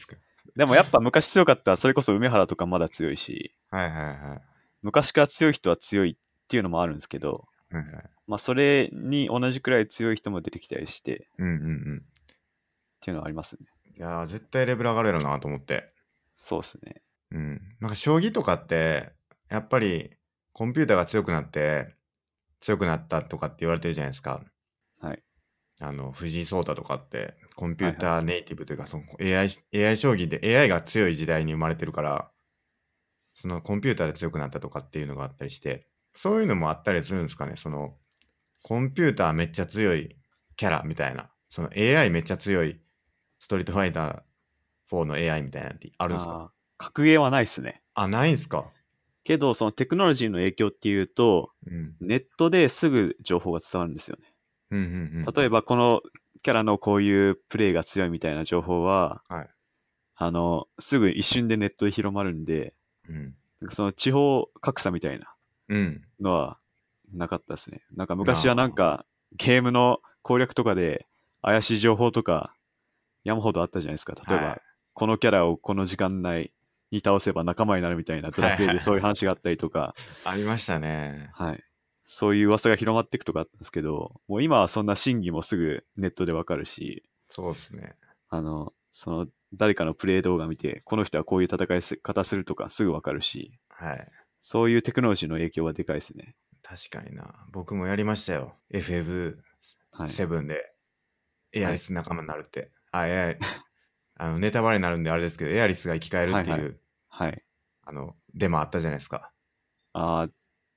でもやっぱ昔強かったそれこそ梅原とかまだ強いし、はいはいはい、昔から強い人は強いっていうのもあるんですけど、はいはい、まあそれに同じくらい強い人も出てきたりして、うんうんうん、っていうのはありますね。いや絶対レベル上がるやろなと思って。そうっすね。うん。なんか将棋とかって、やっぱりコンピューターが強くなって強くなったとかって言われてるじゃないですか。はい。あの藤井聡太とかってコンピューターネイティブというか、はいはい、その AI, AI 将棋で AI が強い時代に生まれてるからそのコンピューターで強くなったとかっていうのがあったりしてそういうのもあったりするんですかねそのコンピューターめっちゃ強いキャラみたいなその AI めっちゃ強いストリートファイター4の AI みたいなってあるんですか格ゲーはないっすね。あ、ないんすかけど、そのテクノロジーの影響っていうと、うん、ネットですぐ情報が伝わるんですよね。例えば、このキャラのこういうプレイが強いみたいな情報は、はい、あの、すぐ一瞬でネットで広まるんで、うん、その地方格差みたいなのはなかったですね。なんか昔はなんかゲームの攻略とかで怪しい情報とか山ほどあったじゃないですか。例えば、はい、このキャラをこの時間内に倒せば仲間になるみたいなドラクエでそういう話があったりとか。ありましたね。はい。そういう噂が広まっていくとかあったんですけど、もう今はそんな真偽もすぐネットでわかるし。そうですね。あの、その、誰かのプレイ動画見て、この人はこういう戦い方するとかすぐわかるし。はい。そういうテクノロジーの影響はでかいですね。確かにな。僕もやりましたよ。FF7 で、エアリス仲間になるって。はい、あ、エアリス。あのネタバレになるんであれですけど、エアリスが生き返るっていうはい。あの、デマあったじゃないですか。ああ、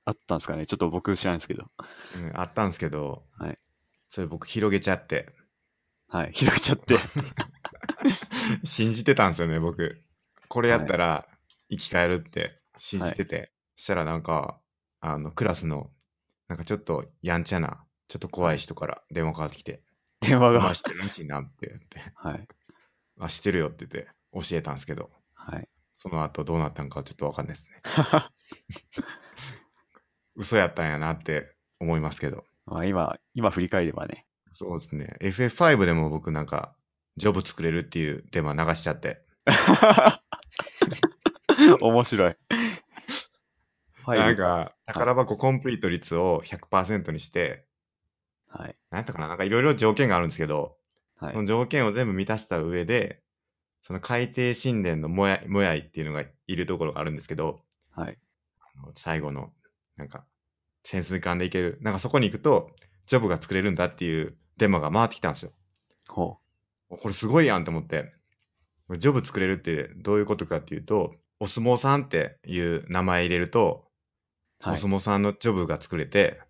あったんですかね。ちょっと僕知らないですけど。うん、あったんですけど、はい。それ僕広げちゃって。はい、広げちゃって。信じてたんですよね、僕。これやったら生き返るって信じてて。はい、したらなんか、あの、クラスの、なんかちょっとやんちゃな、ちょっと怖い人から電話かかってきて。電話が。してるらしいなって言って。はい。あ、してるよって言って教えたんですけど。はい。その後どうなったんかはちょっとわかんないですね。嘘やったんやなって思いますけど。まあ今、今振り返ればね。そうですね。FF5 でも僕なんか、ジョブ作れるっていうデマ流しちゃって。面白い。なんか、宝箱コンプリート率を100%にして、はい。なんやったかななんかいろいろ条件があるんですけど、はい、その条件を全部満たした上で、その海底神殿のもやもやいっていうのがいるところがあるんですけど、はい、あの最後のなんか潜水艦で行けるなんかそこに行くとジョブが作れるんだっていうデマが回ってきたんですよ。ほうこれすごいやんと思ってジョブ作れるってどういうことかっていうとお相撲さんっていう名前入れると、はい、お相撲さんのジョブが作れて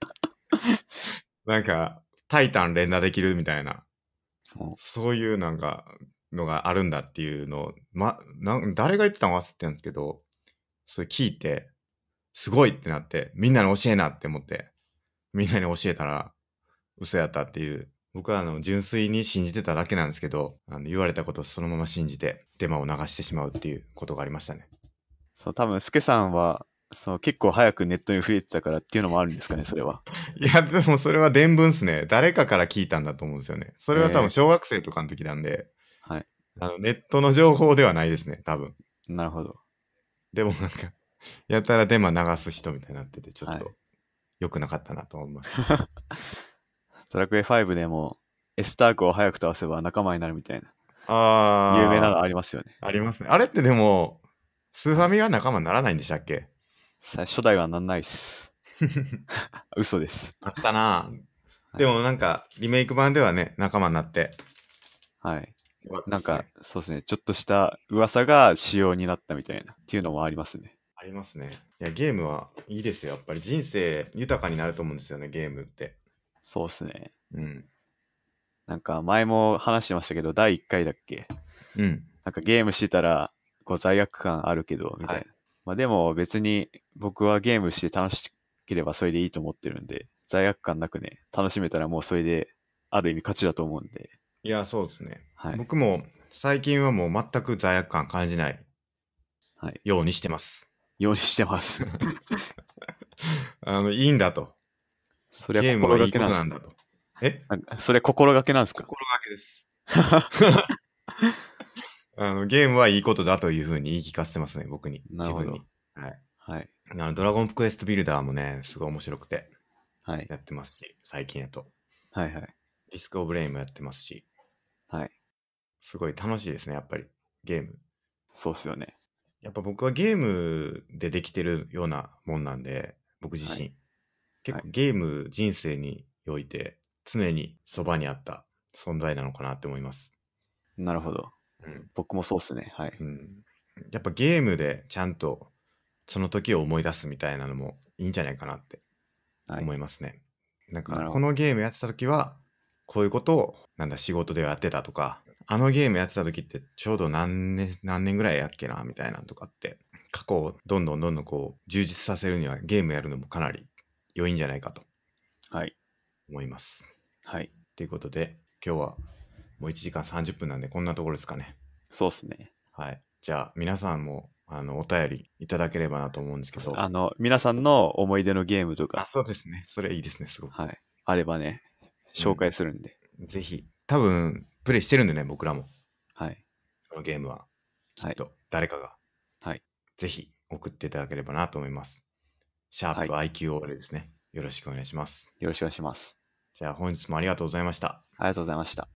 なんかタイタン連打できるみたいなそういうなんかのがあるんだっていうのを、ま、誰が言ってたの忘れてたんですけどそれ聞いてすごいってなってみんなに教えなって思ってみんなに教えたら嘘やったっていう僕はあの純粋に信じてただけなんですけどあの言われたことをそのまま信じてデマを流してしまうっていうことがありましたねそう多分スケさんはそう、結構早くネットに触れてたからっていうのもあるんですかね、それは。いや、でもそれは伝聞っすね。誰かから聞いたんだと思うんですよね。それは多分小学生とかの時なんで、はい。あのネットの情報ではないですね、多分。なるほど。でもなんか、やたらデマ流す人みたいになってて、ちょっとよくなかったなと思います。ドラクエ5でも、エスタークを早く倒せば仲間になるみたいな。ああ。有名なのありますよね。ありますね。あれってでも、スーファミは仲間にならないんでしたっけさ初代はなんないっす。嘘です。あったなでもなんか、リメイク版ではね、仲間になって。はい。なんか、そうですね、ちょっとした噂が仕様になったみたいな、っていうのもありますね。ありますね。いや、ゲームはいいですよ。やっぱり人生豊かになると思うんですよね、ゲームって。そうですね。うん。なんか、前も話してましたけど、第1回だっけうん。なんかゲームしてたら、こう罪悪感あるけど、みたいな。はいまあでも別に僕はゲームして楽しければそれでいいと思ってるんで、罪悪感なくね、楽しめたらもうそれである意味勝ちだと思うんで。いや、そうですね。はい、僕も最近はもう全く罪悪感感じないようにしてます。はい、ようにしてます。あの、いいんだと。それは心がけなんですかえそれ心がけなんですか心がけです。あの、ゲームはいいことだというふうに言い聞かせてますね、僕に。なるほど。はい。はい。あの、ドラゴンクエストビルダーもね、すごい面白くて、はい。やってますし、最近やと。はいはい。リスクオブレインもやってますし。はい。すごい楽しいですね、やっぱり。ゲーム。そうっすよね。やっぱ僕はゲームでできてるようなもんなんで、僕自身。はい、結構ゲーム人生において、常にそばにあった存在なのかなって思います。なるほど。うん、僕もそうっすね。はい、うん。やっぱゲームでちゃんとその時を思い出すみたいなのもいいんじゃないかなって思いますね。はい、なんかこのゲームやってた時はこういうことをなんだ仕事でやってたとかあのゲームやってた時ってちょうど何年何年ぐらいやっけなみたいなとかって過去をどんどんどんどんこう充実させるにはゲームやるのもかなり良いんじゃないかとはい思います。はい、ということで今日はもう1時間30分なんで、こんなところですかね。そうっすね。はい。じゃあ、皆さんも、あの、お便りいただければなと思うんですけど。あの、皆さんの思い出のゲームとか。あ、そうですね。それいいですね、すごく。はい。あればね、紹介するんで。うん、ぜひ。多分、プレイしてるんでね、僕らも。はい。そのゲームは、きっと、誰かが。はい。ぜひ、送っていただければなと思います。シャープ IQOL ですね、はい、よろしくお願いします。よろしくお願いします。じゃあ本日もありがとうございました。ありがとうございました。